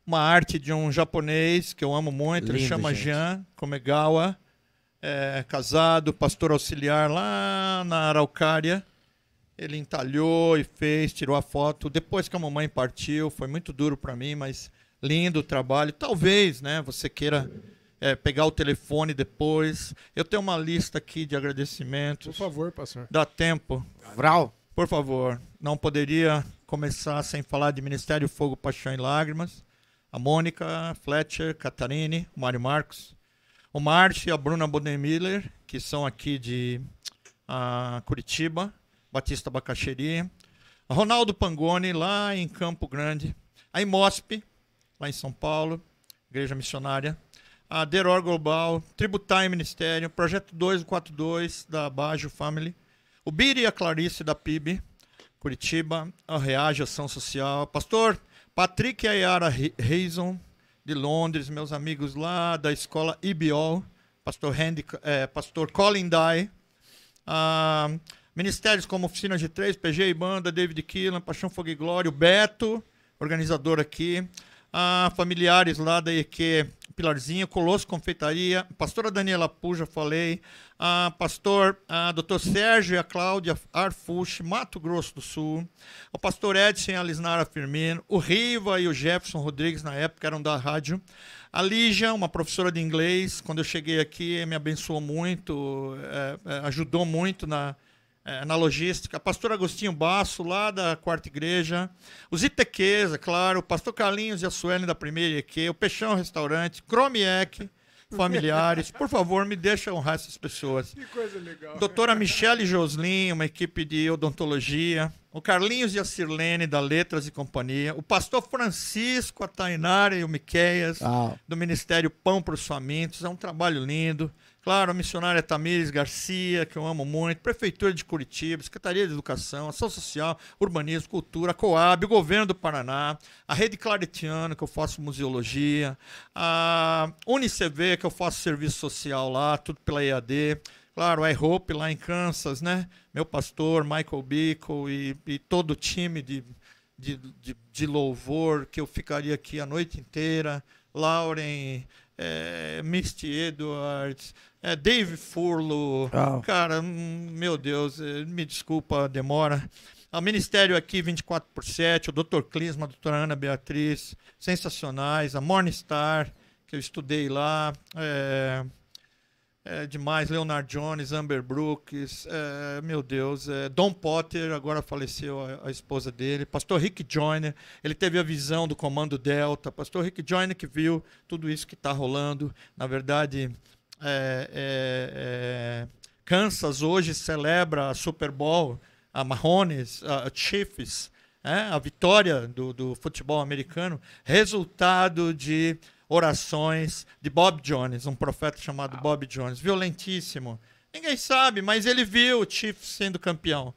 Uma arte de um japonês que eu amo muito. Lindo, ele chama gente. Jean Komegawa. É, casado, pastor auxiliar lá na Araucária. Ele entalhou e fez, tirou a foto. Depois que a mamãe partiu, foi muito duro para mim, mas lindo o trabalho. Talvez, né, você queira é, pegar o telefone depois. Eu tenho uma lista aqui de agradecimentos. Por favor, pastor. Dá tempo. Vral. Por favor, não poderia começar sem falar de Ministério Fogo, Paixão e Lágrimas. A Mônica, Fletcher, Catarine, o Mário Marcos, o Márcio e a Bruna Bodemiller, que são aqui de a, ah, Curitiba, Batista Bacacheri a Ronaldo Pangoni, lá em Campo Grande, a IMOSP, lá em São Paulo, Igreja Missionária a Deror Global, Tributar Ministério, Projeto 242 da Bajo Family, o Biri e a Clarice da PIB, Curitiba, a Reage Ação Social, Pastor Patrick e a Yara Reison, de Londres, meus amigos lá da escola IBIOL, Pastor, Handy, é, Pastor Colin Dye, a, ah, ministérios como Oficina G3, PG e Banda, David Killan, Paixão Fogo e Glória, o Beto, organizador aqui, a familiares lá da EQ Pilarzinho, Colosso Confeitaria, pastora Daniela Puja, falei, a pastor a doutor Sérgio e a Cláudia Arfuch, Mato Grosso do Sul, o pastor Edson e a Lisnara Firmino, o Riva e o Jefferson Rodrigues, na época eram da rádio, a Lígia, uma professora de inglês, quando eu cheguei aqui, me abençoou muito, é, é ajudou muito na, é, na logística, pastor Agostinho Basso, lá da Quarta Igreja, os ITQs, é claro, o pastor Carlinhos e a Suene da Primeira IQ, o Peixão Restaurante, Cromiec, familiares. Por favor, me deixa honrar essas pessoas. Que coisa legal. Doutora Michele Joslin, uma equipe de odontologia. O Carlinhos e a Sirlene, da Letras e Companhia. O pastor Francisco, a Tainara e o Miqueias, ah. do Ministério Pão para os Famintos. É um trabalho lindo. Claro, a missionária Tamires Garcia, que eu amo muito, Prefeitura de Curitiba, Secretaria de Educação, Ação Social, Urbanismo, Cultura, Coab, o Governo do Paraná, a Rede Claretiana, que eu faço museologia, a Unicv, que eu faço serviço social lá, tudo pela EAD, claro, a Hope lá em Kansas, né? Meu pastor, Michael Bickle e, e todo o time de, de, de, de louvor, que eu ficaria aqui a noite inteira, Lauren, é, Misty Edwards, é, Dave Furlo. Cara, hum, meu Deus, eh, me desculpa a demora. Ah, o Ministério aqui 24 por 7, o Dr. Clisma, a doutora Ana Beatriz, sensacionais. A Morningstar, que eu estudei lá. É, é demais. Leonard Jones, Amber Brooks, é, meu Deus. É, Don Potter, agora faleceu a, a, esposa dele. Pastor Rick Joyner, ele teve a visão do Comando Delta. Pastor Rick Joyner que viu tudo isso que está rolando. Na verdade, é, é, é, Kansas hoje celebra a Super Bowl, a Mahomes, a, Chiefs, é, a vitória do, do futebol americano, resultado de orações de Bob Jones, um profeta chamado ah. Bob Jones, violentíssimo. Ninguém sabe, mas ele viu o Chiefs sendo campeão.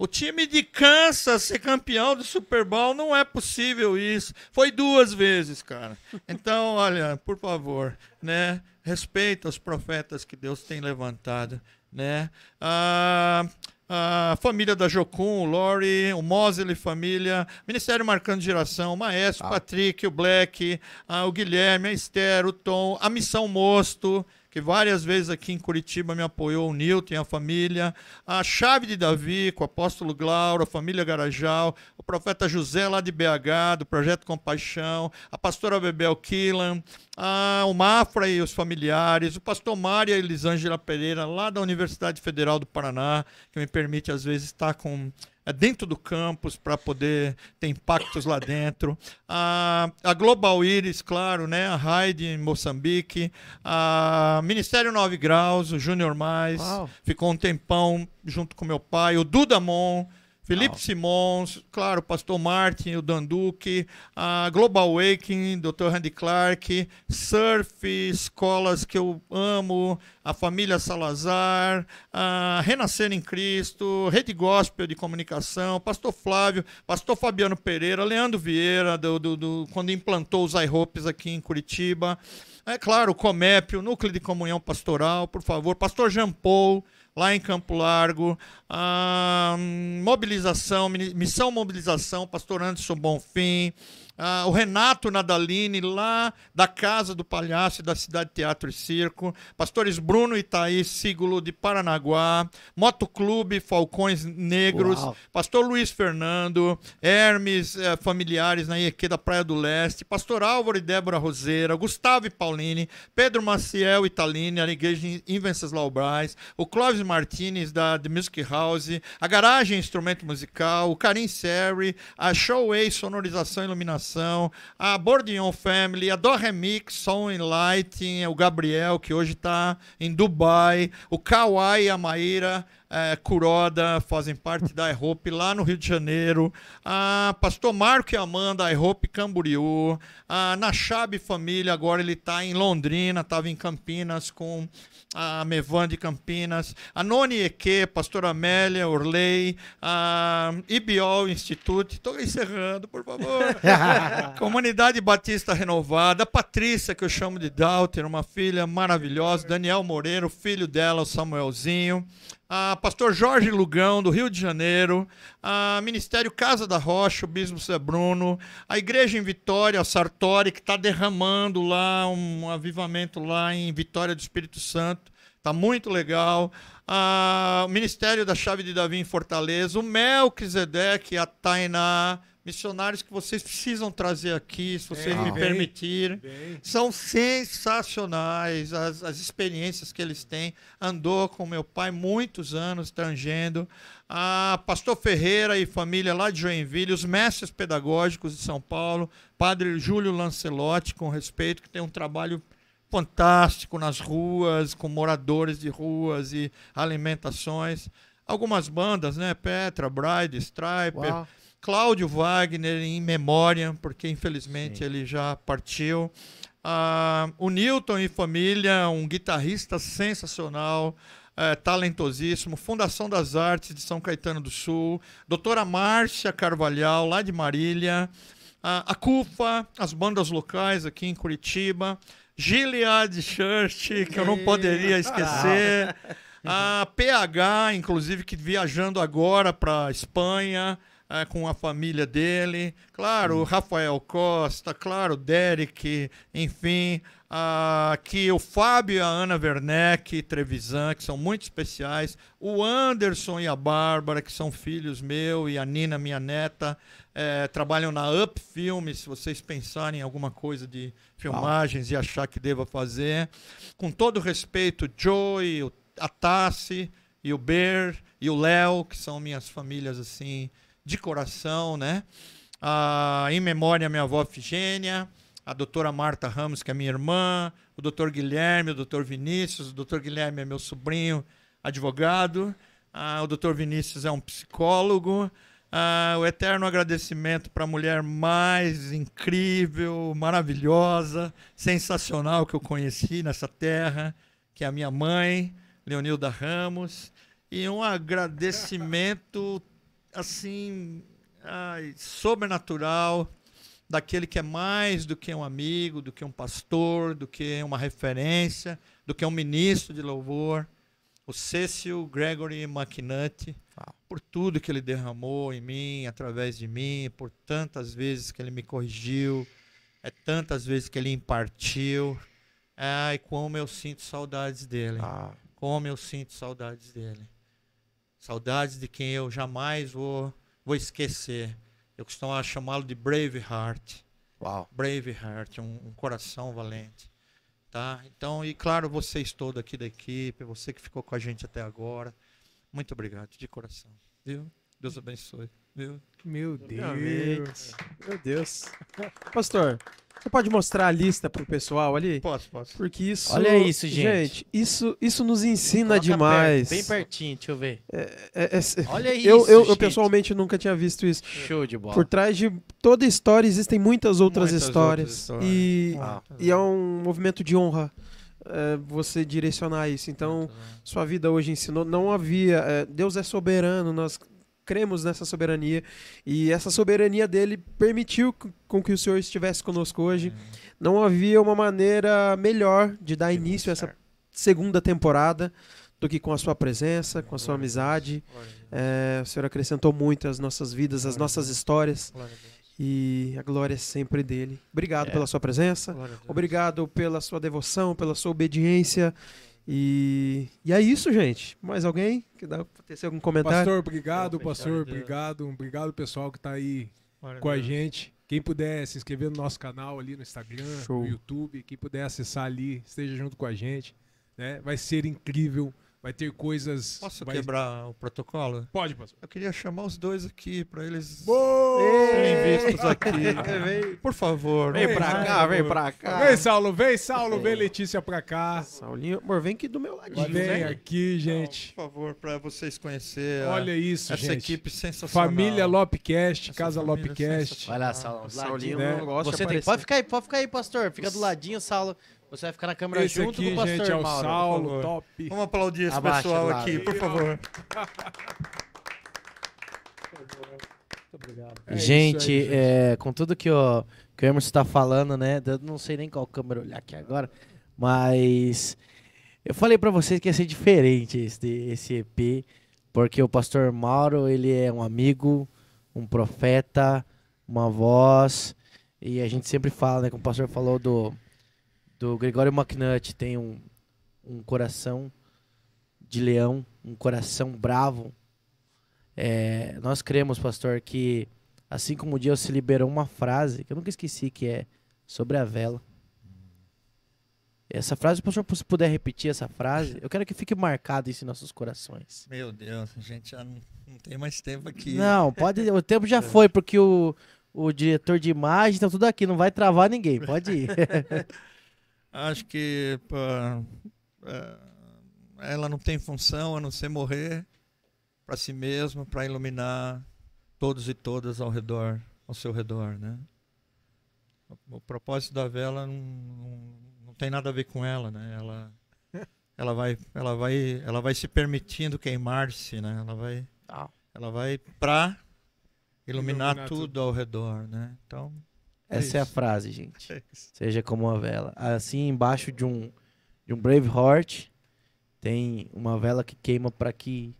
O time de Kansas ser campeão do Super Bowl não é possível isso. Foi duas vezes, cara. Então, olha, por favor, né? Respeita os profetas que Deus tem levantado, né? Ah, a família da Jocum, o Lori, o Mosley Família, Ministério Marcando Geração, o Maestro, ah. o ah. Patrick, o Black, ah, o Guilherme, a Esther, o Tom, a Missão Mosto, que várias vezes aqui em Curitiba me apoiou, o Newton e a família, a Chave de Davi, com o apóstolo Glauro, a família Garajal, o profeta José lá de BH, do Projeto Compaixão, a pastora Bebel Killan, a, o Mafra e os familiares, o pastor Mária Elisângela Pereira, lá da Universidade Federal do Paraná, que me permite às vezes estar com é, dentro do campus para poder ter impactos lá dentro. A, a Global Iris, claro, né? a Raid em Moçambique, a Ministério 9 Graus, o Júnior Mais, Uau. ficou um tempão junto com meu pai, o Dudamon, Felipe Simons, claro, Pastor Martin, o Danduque, a Global Waking, Dr. Randy Clark, Surf, escolas que eu amo, a família Salazar, a Renascer em Cristo, Rede Gospel de Comunicação, Pastor Flávio, Pastor Fabiano Pereira, Leandro Vieira, do, do, do quando implantou os iHopes aqui em Curitiba. É claro, o Comep, o Núcleo de Comunhão Pastoral, por favor, Pastor Jean Paul, lá em Campo Largo, ah, hum, mobilização, missão mobilização, pastor Anderson Bonfim, ah, o Renato Nadalini, lá da Casa do Palhaço, da Cidade Teatro e Circo, pastores Bruno e Thaís Sigulo, de Paranaguá, Motoclube Falcões Negros, Uau. pastor Luiz Fernando, Hermes eh, Familiares, na IEQ da Praia do Leste, pastor Álvaro e Débora Roseira, Gustavo e Pauline, Pedro Maciel e Taline, a Igreja em Braz, o Clóvis Martinez, da The Music House, a Garagem Instrumento Musical, o Karim Serry, a Showway Sonorização e Iluminação, a Bordion Family, a Do Remix, Song Enlighten, o Gabriel, que hoje está em Dubai, o Kawai a Maíra, é, fazem parte da iHope lá no Rio de Janeiro, a Pastor Marco e Amanda, iHope Camboriú, a Nachab Família, agora ele está em Londrina, estava em Campinas com a Mevan de Campinas, a Noni Eque, Pastor Amélia, Orley, a Ibiol Institute, estou encerrando, por favor. Comunidade Batista Renovada, a Patrícia, que eu chamo de Dalter, uma filha maravilhosa, Daniel Moreiro, filho dela, o Samuelzinho, a ah, pastor Jorge Lugão, do Rio de Janeiro, a ah, Ministério Casa da Rocha, o Bispo Zé Bruno, a Igreja em Vitória, a Sartori, que está derramando lá um avivamento lá em Vitória do Espírito Santo. Tá muito legal. Ah, o Ministério da Chave de Davi em Fortaleza, o Melquisedeque, a Tainá, missionários que vocês precisam trazer aqui, se vocês é, me ah. permitirem. São sensacionais as, as experiências que eles têm. Andou com meu pai muitos anos tangendo. A Pastor Ferreira e família lá de Joinville, os mestres pedagógicos de São Paulo, Padre Júlio Lancelotti, com respeito, que tem um trabalho fantástico nas ruas, com moradores de ruas e alimentações algumas bandas, né? Petra, Bride, Striper, Uau. Cláudio Wagner, em memória, porque infelizmente Sim. ele já partiu. Ah, o Newton e família, um guitarrista sensacional, é, talentosíssimo. Fundação das Artes de São Caetano do Sul. Doutora Márcia Carvalhal, lá de Marília. a CUFA, as bandas locais aqui em Curitiba. Gilead Church, que eu não poderia esquecer. A PH, inclusive, que viajando agora para Espanha. É, com a família dele, claro, o Rafael Costa, claro, o Derek, enfim, ah, que o Fábio, a Ana Werneck, Trevisan, que são muito especiais, o Anderson e a Bárbara, que são filhos meu, e a Nina, minha neta, é, trabalham na Up Filmes, se vocês pensarem em alguma coisa de filmagens ah. e achar que deva fazer. Com todo respeito, o Joey, a Tassi e o Ber e o Léo, que são minhas famílias assim de coração, né? Ah, em memória minha avó Figênia, a doutora Marta Ramos, que é minha irmã, o doutor Guilherme, o doutor Vinícius, o doutor Guilherme é meu sobrinho, advogado, ah, o doutor Vinícius é um psicólogo, ah, o eterno agradecimento para a mulher mais incrível, maravilhosa, sensacional que eu conheci nessa terra, que é a minha mãe, Leonilda Ramos. E um agradecimento assim, ai, sobrenatural, daquele que é mais do que um amigo, do que um pastor, do que uma referência, do que um ministro de louvor, o Cecil Gregory McNutt, por tudo que ele derramou em mim, através de mim, por tantas vezes que ele me corrigiu, é tantas vezes que ele impartiu. Ai, como eu sinto saudades dele. Ah. Como eu sinto saudades dele. Saudades de quem eu jamais vou, vou esquecer. Eu costumo chamá-lo de Heart. Uau. Brave um, um coração valente. Tá? Então, e claro, vocês todos aqui da equipe, você que ficou com a gente até agora. Muito obrigado, de coração. Viu? Deus abençoe. Meu Deus. Meu Deus. Pastor, você pode mostrar a lista pro pessoal ali? Posso, posso. Porque isso. Olha isso, gente. gente isso, isso nos ensina Coloca demais. Perto, bem pertinho, deixa eu ver. É, é, é, é Olha isso. Eu, eu, eu, pessoalmente nunca tinha visto isso. Show de bola. Por trás de toda história existem muitas outras muitas histórias. Outras histórias. E, ah. e é um movimento de honra é, você direcionar isso. Então, sua vida hoje ensinou. Não havia. É, Deus é soberano, nós cremos nessa soberania e essa soberania dele permitiu com que o Senhor estivesse conosco hoje. Uhum. Não havia uma maneira melhor de dar início a essa segunda temporada do que com a sua presença, com a sua amizade. É, o Senhor acrescentou muito às nossas vidas, às nossas histórias. E a glória é sempre dele. Obrigado é. pela sua presença. Obrigado pela sua devoção, pela sua obediência. E, e é isso, gente. Mais alguém que dá ter algum comentário? Pastor, obrigado, pastor, obrigado. Obrigado, pessoal que está aí com a gente. Quem puder se inscrever no nosso canal ali no Instagram, Show. no YouTube, quem puder acessar ali, esteja junto com a gente. Né? Vai ser incrível vai ter coisas. Posso vai... quebrar o protocolo? Pode, pastor. Eu queria chamar os dois aqui para eles serem vistos aqui. Por favor. Vem, pra cá, vem pra cá. Vem, Saulo, vem, Saulo, vem, Letícia pra cá. Saulinho, amor, vem aqui do meu ladinho. Vem aqui, gente. por favor, para vocês conhecerem. Olha isso, essa gente. Essa equipe sensacional. Família Lopcast, Casa Lopcast. Vai lá, Saulo. Saulinho, né? Você tem... Pode ficar aí, pode ficar aí, pastor. Fica do ladinho, Saulo. Você vai ficar na câmera Esse junto aqui, com o pastor gente, é o Mauro. Saulo, top. Vamos aplaudir esse Abaixa, pessoal aqui, por favor. É gente, aí, gente. É, com tudo que o, que o Emerson está falando, né? Eu não sei nem qual câmera olhar aqui agora, mas eu falei para vocês que ia ser diferente esse, esse EP, porque o pastor Mauro, ele é um amigo, um profeta, uma voz, e a gente sempre fala, né? Como o pastor falou do do Gregório McNutt tem um, um coração de leão, um coração bravo. É, nós cremos, pastor, que assim como o dia se liberou uma frase, que eu nunca esqueci, que é sobre a vela. Essa frase, pastor, se puder repetir essa frase, eu quero que fique marcado isso em nossos corações. Meu Deus, a gente já não, não tem mais tempo aqui. Não, pode. O tempo já foi, porque o, o diretor de imagem está tudo aqui, não vai travar ninguém, pode ir. acho que pra, é, ela não tem função a não ser morrer para si mesma, para iluminar todos e todas ao redor, ao seu redor, né? O propósito da vela não, não, não tem nada a ver com ela, né? Ela ela vai ela vai ela vai se permitindo queimar-se, né? Ela vai tá. ela vai para iluminar, iluminar tudo, tudo ao redor, né? Então essa é a frase, gente. É Seja como uma vela. Assim, embaixo de um, de um Braveheart, tem uma vela que queima para que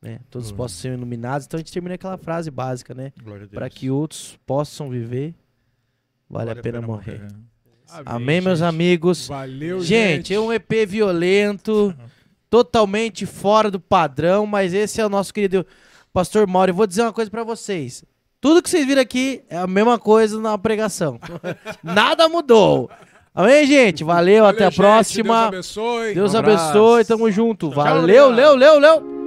né, todos uhum. possam ser iluminados. Então a gente termina aquela frase básica, né? Para que outros possam viver, vale, a, pena a, pena morrer. morrer. Amém, Amém meus amigos. Valeu, gente. Gente, é um EP violento, totalmente fora do padrão, mas esse é o nosso querido Pastor Mauro. Eu vou dizer uma coisa para vocês. Tudo que vocês viram aqui é a mesma coisa na pregação. Nada mudou. Amém, gente? Valeu, Valeu até a gente, próxima. Deus abençoe. Deus um abençoe, tamo junto. Valeu, Tchau, Leo, Leo, Leo.